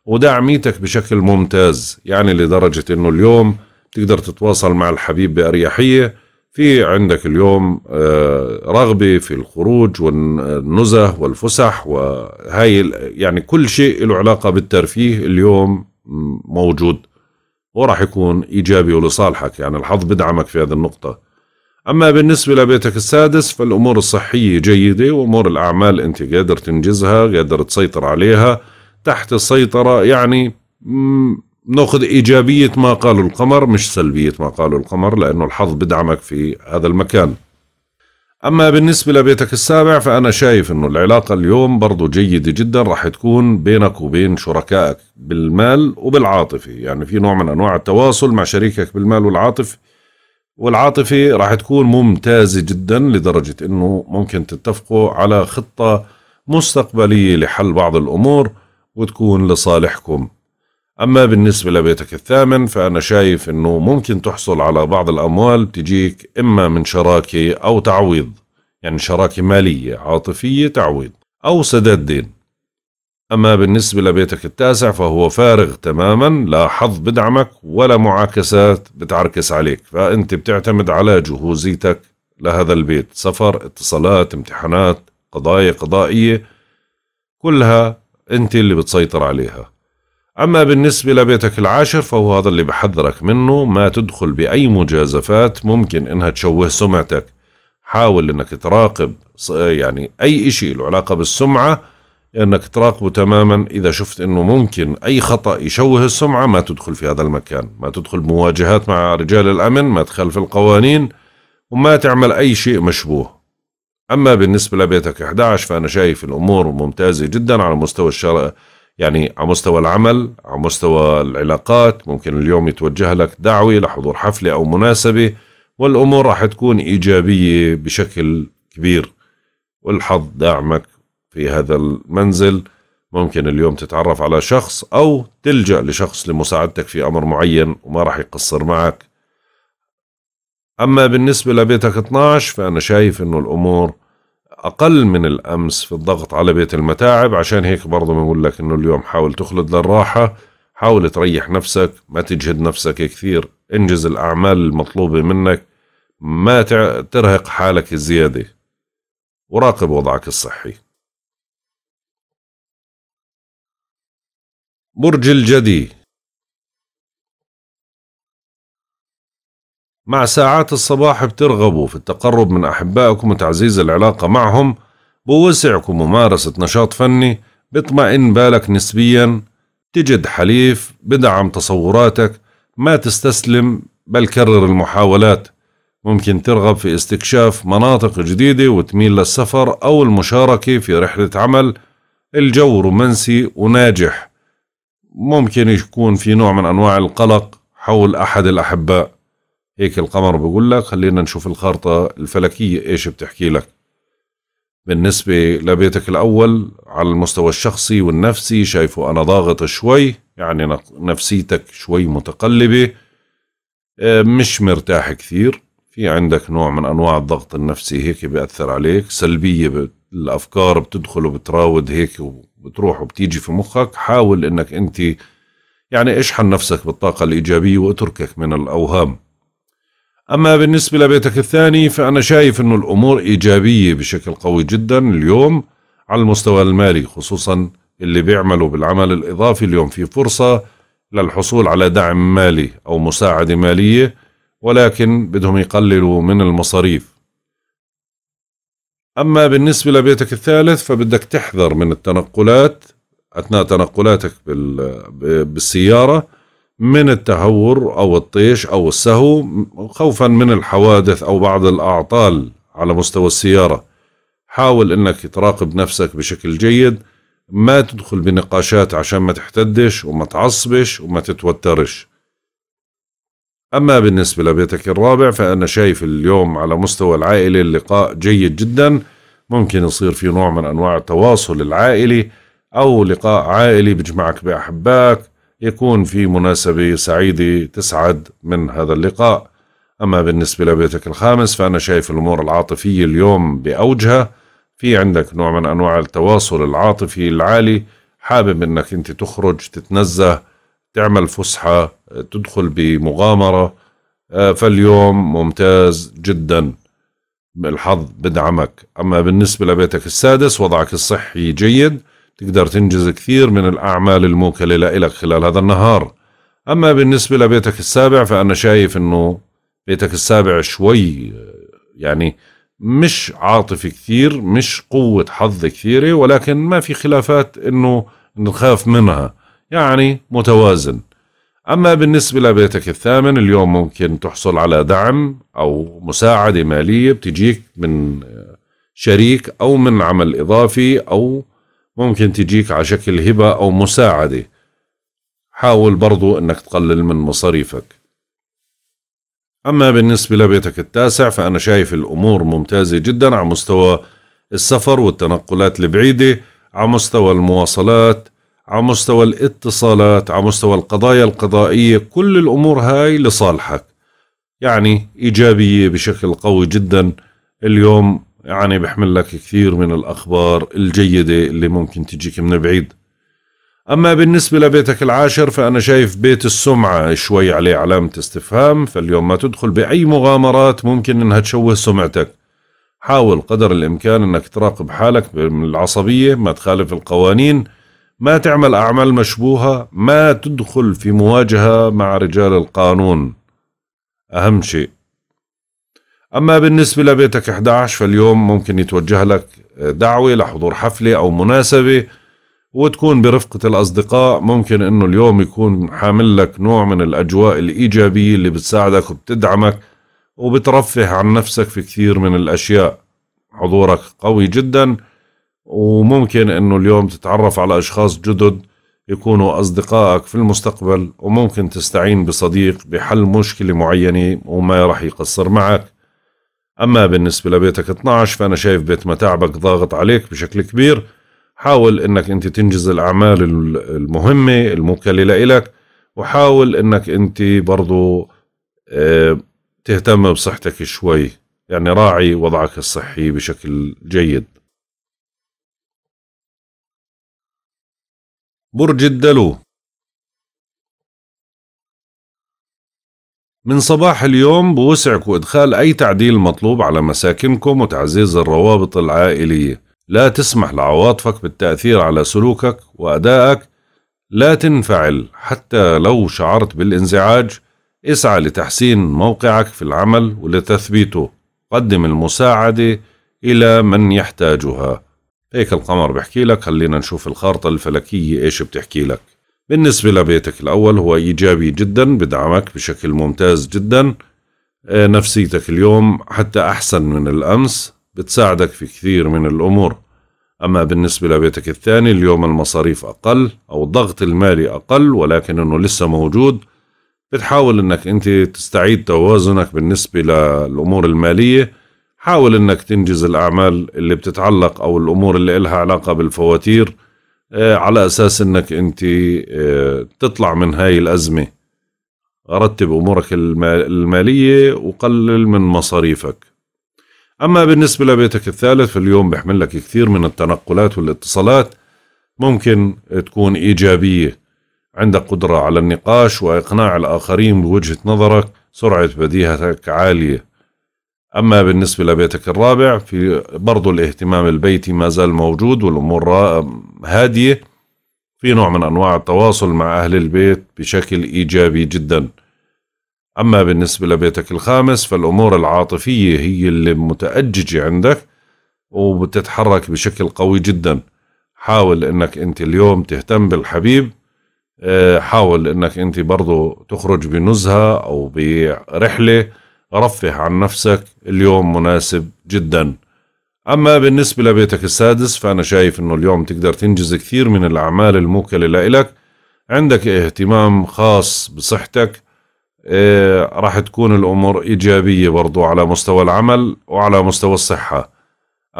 ودعميتك بشكل ممتاز يعني لدرجة أنه اليوم تقدر تتواصل مع الحبيب بأريحية في عندك اليوم آه، رغبة في الخروج والنزه والفسح وهاي يعني كل شيء له علاقة بالترفيه اليوم موجود وراح يكون إيجابي ولصالحك يعني الحظ بدعمك في هذه النقطة أما بالنسبة لبيتك السادس فالأمور الصحية جيدة وأمور الأعمال أنت قادر تنجزها قادر تسيطر عليها تحت السيطرة يعني ناخذ ايجابيه ما قاله القمر مش سلبيه ما قاله القمر لانه الحظ بدعمك في هذا المكان. اما بالنسبه لبيتك السابع فانا شايف انه العلاقه اليوم برضه جيده جدا راح تكون بينك وبين شركائك بالمال وبالعاطفه، يعني في نوع من انواع التواصل مع شريكك بالمال والعاطفه والعاطفه راح تكون ممتازه جدا لدرجه انه ممكن تتفقوا على خطه مستقبليه لحل بعض الامور وتكون لصالحكم. أما بالنسبة لبيتك الثامن فأنا شايف أنه ممكن تحصل على بعض الأموال بتجيك إما من شراكة أو تعويض يعني شراكة مالية عاطفية تعويض أو سداد دين أما بالنسبة لبيتك التاسع فهو فارغ تماما لا حظ بدعمك ولا معاكسات بتعركس عليك فأنت بتعتمد على جهوزيتك لهذا البيت سفر اتصالات امتحانات قضايا قضائية كلها أنت اللي بتسيطر عليها أما بالنسبة لبيتك العاشر فهو هذا اللي بحذرك منه ما تدخل بأي مجازفات ممكن إنها تشوه سمعتك حاول إنك تراقب يعني أي إشي له علاقة بالسمعة إنك تراقبه تماما إذا شفت إنه ممكن أي خطأ يشوه السمعة ما تدخل في هذا المكان ما تدخل مواجهات مع رجال الأمن ما تخالف القوانين وما تعمل أي شيء مشبوه أما بالنسبة لبيتك 11 فأنا شايف الأمور ممتازة جدا على مستوى الشرق يعني على مستوى العمل على مستوى العلاقات ممكن اليوم يتوجه لك دعوة لحضور حفلة أو مناسبة والأمور راح تكون إيجابية بشكل كبير والحظ داعمك في هذا المنزل ممكن اليوم تتعرف على شخص أو تلجأ لشخص لمساعدتك في أمر معين وما راح يقصر معك أما بالنسبة لبيتك 12 فأنا شايف أنه الأمور اقل من الامس في الضغط على بيت المتاعب عشان هيك برضه بنقول لك انه اليوم حاول تخلد للراحه حاول تريح نفسك ما تجهد نفسك كثير انجز الاعمال المطلوبه منك ما ترهق حالك زياده وراقب وضعك الصحي برج الجدي مع ساعات الصباح بترغبوا في التقرب من أحبائكم وتعزيز العلاقة معهم بوسعكم ممارسة نشاط فني بطمئن بالك نسبيا تجد حليف بدعم تصوراتك ما تستسلم بل كرر المحاولات ممكن ترغب في استكشاف مناطق جديدة وتميل للسفر أو المشاركة في رحلة عمل الجو رومانسي وناجح ممكن يكون في نوع من أنواع القلق حول أحد الأحباء هيك القمر بقول لك خلينا نشوف الخارطة الفلكية إيش بتحكي لك بالنسبة لبيتك الأول على المستوى الشخصي والنفسي شايفه أنا ضاغط شوي يعني نفسيتك شوي متقلبة آه، مش مرتاح كثير في عندك نوع من أنواع الضغط النفسي هيك بيأثر عليك سلبية الأفكار بتدخل وبتراود هيك وبتروح وبتيجي في مخك حاول أنك أنت يعني اشحن نفسك بالطاقة الإيجابية واتركك من الأوهام أما بالنسبة لبيتك الثاني فأنا شايف أنه الأمور إيجابية بشكل قوي جدا اليوم على المستوى المالي خصوصا اللي بيعملوا بالعمل الإضافي اليوم في فرصة للحصول على دعم مالي أو مساعدة مالية ولكن بدهم يقللوا من المصاريف أما بالنسبة لبيتك الثالث فبدك تحذر من التنقلات أثناء تنقلاتك بالسيارة من التهور أو الطيش أو السهو خوفا من الحوادث أو بعض الأعطال على مستوى السيارة حاول أنك تراقب نفسك بشكل جيد ما تدخل بنقاشات عشان ما تحتدش وما تعصبش وما تتوترش أما بالنسبة لبيتك الرابع فأنا شايف اليوم على مستوى العائلة اللقاء جيد جدا ممكن يصير في نوع من أنواع التواصل العائلي أو لقاء عائلي بجمعك بأحبائك يكون في مناسبة سعيدة تسعد من هذا اللقاء أما بالنسبة لبيتك الخامس فأنا شايف الأمور العاطفية اليوم بأوجها في عندك نوع من أنواع التواصل العاطفي العالي حابب أنك أنت تخرج تتنزه تعمل فسحة تدخل بمغامرة آه، فاليوم ممتاز جدا الحظ بدعمك أما بالنسبة لبيتك السادس وضعك الصحي جيد تقدر تنجز كثير من الأعمال الموكلة لإلك خلال هذا النهار أما بالنسبة لبيتك السابع فأنا شايف أنه بيتك السابع شوي يعني مش عاطفي كثير مش قوة حظ كثيرة ولكن ما في خلافات أنه نخاف منها يعني متوازن أما بالنسبة لبيتك الثامن اليوم ممكن تحصل على دعم أو مساعدة مالية بتجيك من شريك أو من عمل إضافي أو ممكن تجيك على شكل هبة أو مساعدة حاول برضو أنك تقلل من مصاريفك أما بالنسبة لبيتك التاسع فأنا شايف الأمور ممتازة جدا على مستوى السفر والتنقلات البعيدة على مستوى المواصلات على مستوى الاتصالات على مستوى القضايا القضائية كل الأمور هاي لصالحك يعني إيجابية بشكل قوي جدا اليوم يعني بحمل لك كثير من الأخبار الجيدة اللي ممكن تجيك من بعيد أما بالنسبة لبيتك العاشر فأنا شايف بيت السمعة شوي عليه علامة استفهام فاليوم ما تدخل بأي مغامرات ممكن إنها تشوه سمعتك حاول قدر الإمكان إنك تراقب حالك من العصبية ما تخالف القوانين ما تعمل أعمال مشبوهة ما تدخل في مواجهة مع رجال القانون أهم شيء أما بالنسبة لبيتك 11 فاليوم ممكن يتوجه لك آه، دعوة لحضور حفلة أو مناسبة وتكون برفقة الأصدقاء ممكن أنه اليوم يكون حامل لك نوع من الأجواء الإيجابية اللي بتساعدك وبتدعمك وبترفه عن نفسك في كثير من الأشياء حضورك قوي جدا وممكن أنه اليوم تتعرف على أشخاص جدد يكونوا أصدقائك في المستقبل وممكن تستعين بصديق بحل مشكلة معينة وما رح يقصر معك أما بالنسبة لبيتك 12 فأنا شايف بيت متاعبك ضاغط عليك بشكل كبير حاول أنك أنت تنجز الأعمال المهمة الموكلة لإلك وحاول أنك أنت برضو آه، تهتم بصحتك شوي يعني راعي وضعك الصحي بشكل جيد برج الدلو من صباح اليوم بوسعك إدخال أي تعديل مطلوب على مساكنكم وتعزيز الروابط العائلية لا تسمح لعواطفك بالتأثير على سلوكك وأدائك لا تنفعل حتى لو شعرت بالانزعاج اسعى لتحسين موقعك في العمل ولتثبيته قدم المساعدة إلى من يحتاجها هيك القمر بحكي لك خلينا نشوف الخارطة الفلكية إيش بتحكي لك بالنسبة لبيتك الأول هو إيجابي جدا بدعمك بشكل ممتاز جدا آه، نفسيتك اليوم حتى أحسن من الأمس بتساعدك في كثير من الأمور أما بالنسبة لبيتك الثاني اليوم المصاريف أقل أو الضغط المالي أقل ولكن أنه لسه موجود بتحاول أنك أنت تستعيد توازنك بالنسبة للأمور المالية حاول أنك تنجز الأعمال اللي بتتعلق أو الأمور اللي إلها علاقة بالفواتير آه، على اساس انك انت آه، تطلع من هاي الازمه رتب امورك الماليه وقلل من مصاريفك اما بالنسبه لبيتك الثالث اليوم بيحمل لك كثير من التنقلات والاتصالات ممكن تكون ايجابيه عندك قدره على النقاش واقناع الاخرين بوجهه نظرك سرعه بديهتك عاليه أما بالنسبة لبيتك الرابع في برضو الاهتمام البيتي ما زال موجود والأمور هادية في نوع من أنواع التواصل مع أهل البيت بشكل إيجابي جدا أما بالنسبة لبيتك الخامس فالأمور العاطفية هي اللي متأججة عندك وبتتحرك بشكل قوي جدا حاول أنك أنت اليوم تهتم بالحبيب آه، حاول أنك أنت برضو تخرج بنزهة أو برحلة رفه عن نفسك اليوم مناسب جدا أما بالنسبة لبيتك السادس فأنا شايف أنه اليوم تقدر تنجز كثير من الأعمال الموكلة لإلك عندك اهتمام خاص بصحتك إيه راح تكون الأمور إيجابية برضو على مستوى العمل وعلى مستوى الصحة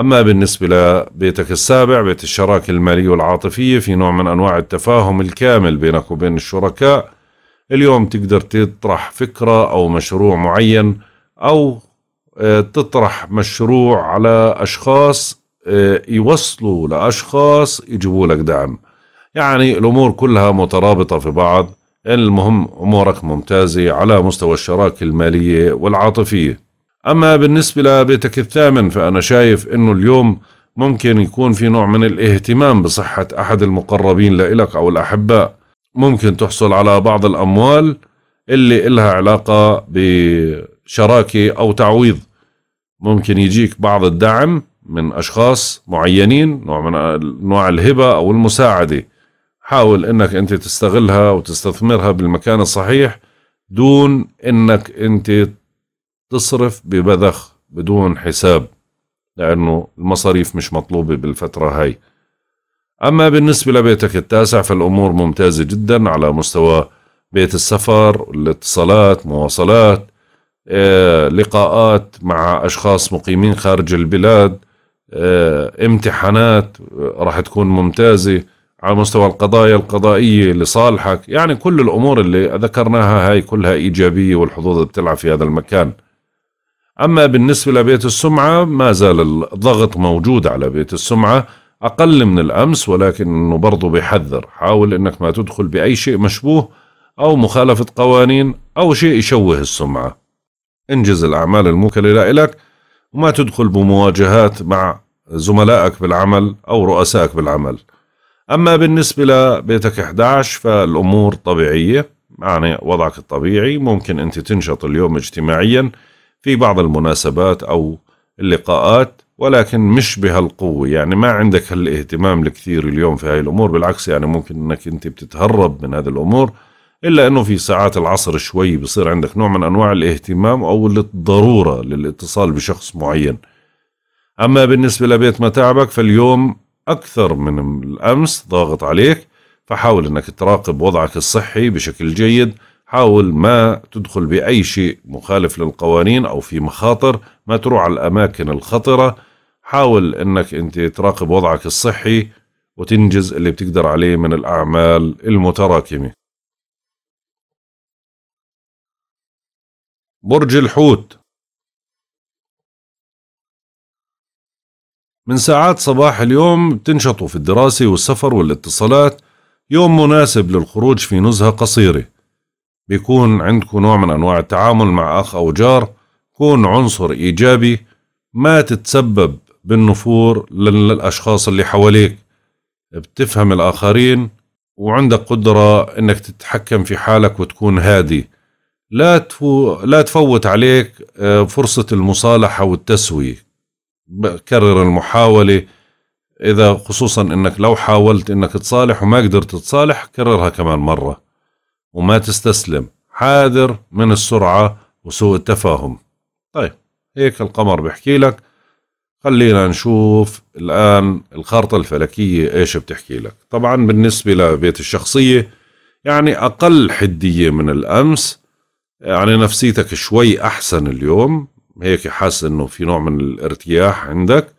أما بالنسبة لبيتك السابع بيت الشراكة المالية والعاطفية في نوع من أنواع التفاهم الكامل بينك وبين الشركاء اليوم تقدر تطرح فكرة أو مشروع معين أو آه، تطرح مشروع على أشخاص آه، يوصلوا لأشخاص يجيبوا لك دعم يعني الأمور كلها مترابطة في بعض المهم أمورك ممتازة على مستوى الشراكة المالية والعاطفية أما بالنسبة لبيتك الثامن فأنا شايف أنه اليوم ممكن يكون في نوع من الاهتمام بصحة أحد المقربين لإلك أو الأحباء ممكن تحصل على بعض الأموال اللي إلها علاقة بشراكة أو تعويض ممكن يجيك بعض الدعم من أشخاص معينين نوع من أنواع الهبة أو المساعدة حاول أنك أنت تستغلها وتستثمرها بالمكان الصحيح دون أنك أنت تصرف ببذخ بدون حساب لأنه المصاريف مش مطلوبة بالفترة هاي أما بالنسبة لبيتك التاسع فالأمور ممتازة جدا على مستوى بيت السفر الاتصالات مواصلات آه، لقاءات مع أشخاص مقيمين خارج البلاد آه، امتحانات آه، راح تكون ممتازة على مستوى القضايا القضائية لصالحك يعني كل الأمور اللي ذكرناها هاي كلها إيجابية والحظوظ بتلعب في هذا المكان أما بالنسبة لبيت السمعة ما زال الضغط موجود على بيت السمعة أقل من الأمس ولكن أنه برضه بيحذر حاول أنك ما تدخل بأي شيء مشبوه أو مخالفة قوانين أو شيء يشوه السمعة انجز الأعمال الموكلة لك وما تدخل بمواجهات مع زملائك بالعمل أو رؤسائك بالعمل أما بالنسبة لبيتك 11 فالأمور طبيعية يعني وضعك الطبيعي ممكن أنت تنشط اليوم اجتماعيا في بعض المناسبات أو اللقاءات ولكن مش بهالقوة يعني ما عندك هالاهتمام الكثير اليوم في هاي الأمور بالعكس يعني ممكن أنك أنت بتتهرب من هذه الأمور إلا أنه في ساعات العصر شوي بصير عندك نوع من أنواع الاهتمام أو الضرورة للاتصال بشخص معين أما بالنسبة لبيت متاعبك فاليوم أكثر من الأمس ضاغط عليك فحاول أنك تراقب وضعك الصحي بشكل جيد حاول ما تدخل بأي شيء مخالف للقوانين أو في مخاطر ما تروح على الأماكن الخطرة حاول انك انت تراقب وضعك الصحي وتنجز اللي بتقدر عليه من الاعمال المتراكمه برج الحوت من ساعات صباح اليوم بتنشطوا في الدراسة والسفر والاتصالات يوم مناسب للخروج في نزهة قصيرة بيكون عندكم نوع من أنواع التعامل مع أخ أو جار كون عنصر إيجابي ما تتسبب بالنفور للأشخاص اللي حواليك بتفهم الآخرين وعندك قدرة إنك تتحكم في حالك وتكون هادي لا تفو لا تفوت عليك آه، فرصة المصالحة والتسوية كرر المحاولة إذا خصوصا إنك لو حاولت إنك تصالح وما قدرت تصالح كررها كمان مرة وما تستسلم حاذر من السرعة وسوء التفاهم طيب هيك القمر بيحكي لك خلينا نشوف الآن الخارطة الفلكية إيش بتحكي لك طبعا بالنسبة لبيت الشخصية يعني أقل حدية من الأمس يعني نفسيتك شوي أحسن اليوم هيك حاسس إنه في نوع من الارتياح عندك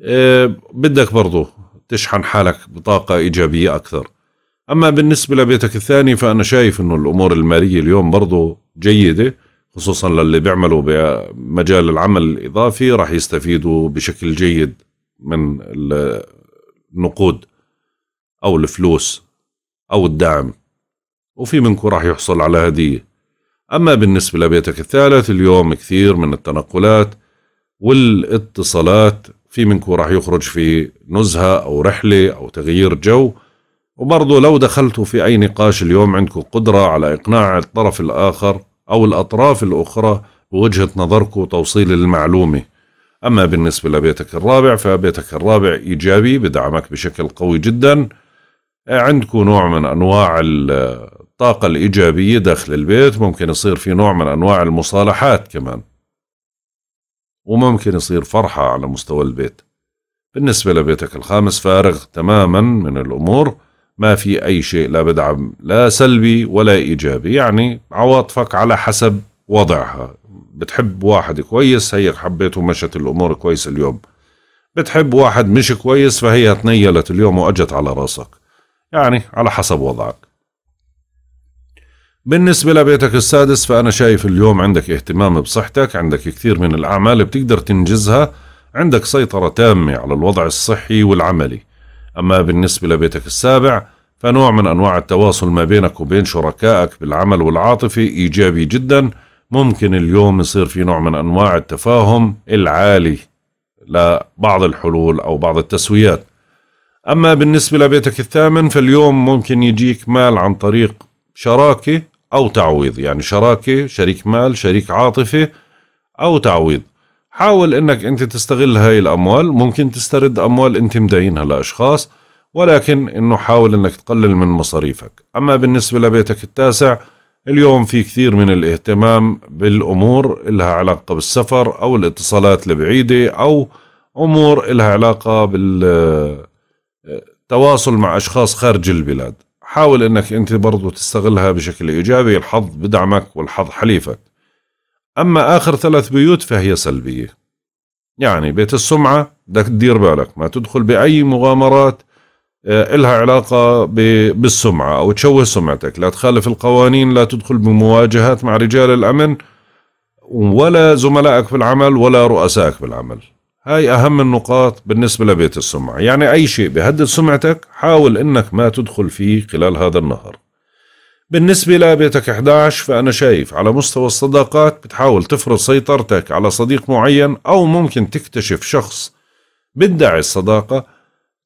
إيه بدك برضو تشحن حالك بطاقة إيجابية أكثر أما بالنسبة لبيتك الثاني فأنا شايف إنه الأمور المالية اليوم برضو جيدة خصوصا للي بيعملوا بمجال العمل الإضافي راح يستفيدوا بشكل جيد من النقود أو الفلوس أو الدعم وفي منكم راح يحصل على هدية أما بالنسبة لبيتك الثالث اليوم كثير من التنقلات والاتصالات في منكم راح يخرج في نزهة أو رحلة أو تغيير جو وبرضه لو دخلتوا في أي نقاش اليوم عندكم قدرة على إقناع الطرف الآخر أو الأطراف الأخرى بوجهة نظركم توصيل المعلومة أما بالنسبة لبيتك الرابع فبيتك الرابع إيجابي بدعمك بشكل قوي جدا عندكم نوع من أنواع الطاقة الإيجابية داخل البيت ممكن يصير في نوع من أنواع المصالحات كمان وممكن يصير فرحة على مستوى البيت بالنسبة لبيتك الخامس فارغ تماما من الأمور ما في أي شيء لا بدعم لا سلبي ولا إيجابي يعني عواطفك على حسب وضعها بتحب واحد كويس هيك حبيته ومشت الأمور كويس اليوم بتحب واحد مش كويس فهي تنيلت اليوم وأجت على راسك يعني على حسب وضعك بالنسبة لبيتك السادس فأنا شايف اليوم عندك اهتمام بصحتك عندك كثير من الأعمال بتقدر تنجزها عندك سيطرة تامة على الوضع الصحي والعملي أما بالنسبة لبيتك السابع فنوع من أنواع التواصل ما بينك وبين شركائك بالعمل والعاطفة إيجابي جدا ممكن اليوم يصير في نوع من أنواع التفاهم العالي لبعض الحلول أو بعض التسويات أما بالنسبة لبيتك الثامن فاليوم ممكن يجيك مال عن طريق شراكة أو تعويض يعني شراكة شريك مال شريك عاطفة أو تعويض حاول انك انت تستغل هاي الاموال ممكن تسترد اموال انت مدينها لاشخاص ولكن انه حاول انك تقلل من مصاريفك اما بالنسبة لبيتك التاسع اليوم في كثير من الاهتمام بالامور لها علاقة بالسفر او الاتصالات البعيدة او امور لها علاقة بالتواصل مع اشخاص خارج البلاد حاول انك انت برضو تستغلها بشكل ايجابي الحظ بدعمك والحظ حليفك أما آخر ثلاث بيوت فهي سلبية يعني بيت السمعة بدك تدير بالك ما تدخل بأي مغامرات آه، إلها علاقة بالسمعة أو تشوه سمعتك لا تخالف القوانين لا تدخل بمواجهات مع رجال الأمن ولا زملائك في العمل ولا رؤسائك في العمل هاي أهم النقاط بالنسبة لبيت السمعة يعني أي شيء بهدد سمعتك حاول أنك ما تدخل فيه خلال هذا النهر بالنسبة لبيتك 11 فأنا شايف على مستوى الصداقات بتحاول تفرض سيطرتك على صديق معين أو ممكن تكتشف شخص بدعي الصداقة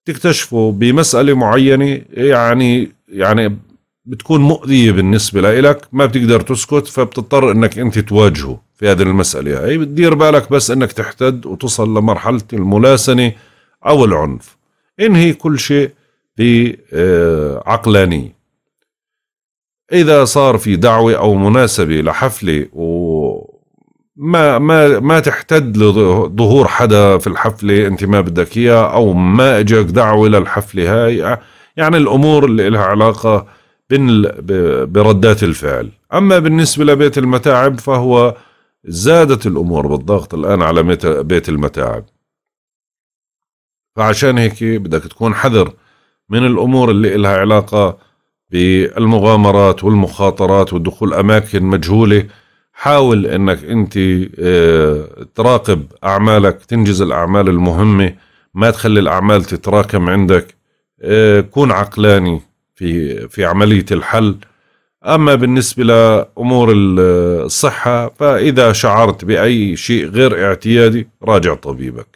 تكتشفه بمسألة معينة يعني يعني بتكون مؤذية بالنسبة لإلك ما بتقدر تسكت فبتضطر إنك أنت تواجهه في هذه المسألة هي بتدير بالك بس إنك تحتد وتصل لمرحلة الملاسنة أو العنف انهي كل شيء بعقلانية اذا صار في دعوه او مناسبه لحفله و ما ما ما تحتد لظهور حدا في الحفله انت ما بدك اياه او ما اجاك دعوه للحفله هاي يعني الامور اللي لها علاقه بردات الفعل اما بالنسبه لبيت المتاعب فهو زادت الامور بالضغط الان على بيت المتاعب فعشان هيك بدك تكون حذر من الامور اللي لها علاقه بالمغامرات والمخاطرات والدخول اماكن مجهوله حاول انك انت آه، تراقب اعمالك تنجز الاعمال المهمه ما تخلي الاعمال تتراكم عندك آه، كون عقلاني في في عمليه الحل اما بالنسبه لامور آه، الصحه فاذا شعرت باي شيء غير اعتيادي راجع طبيبك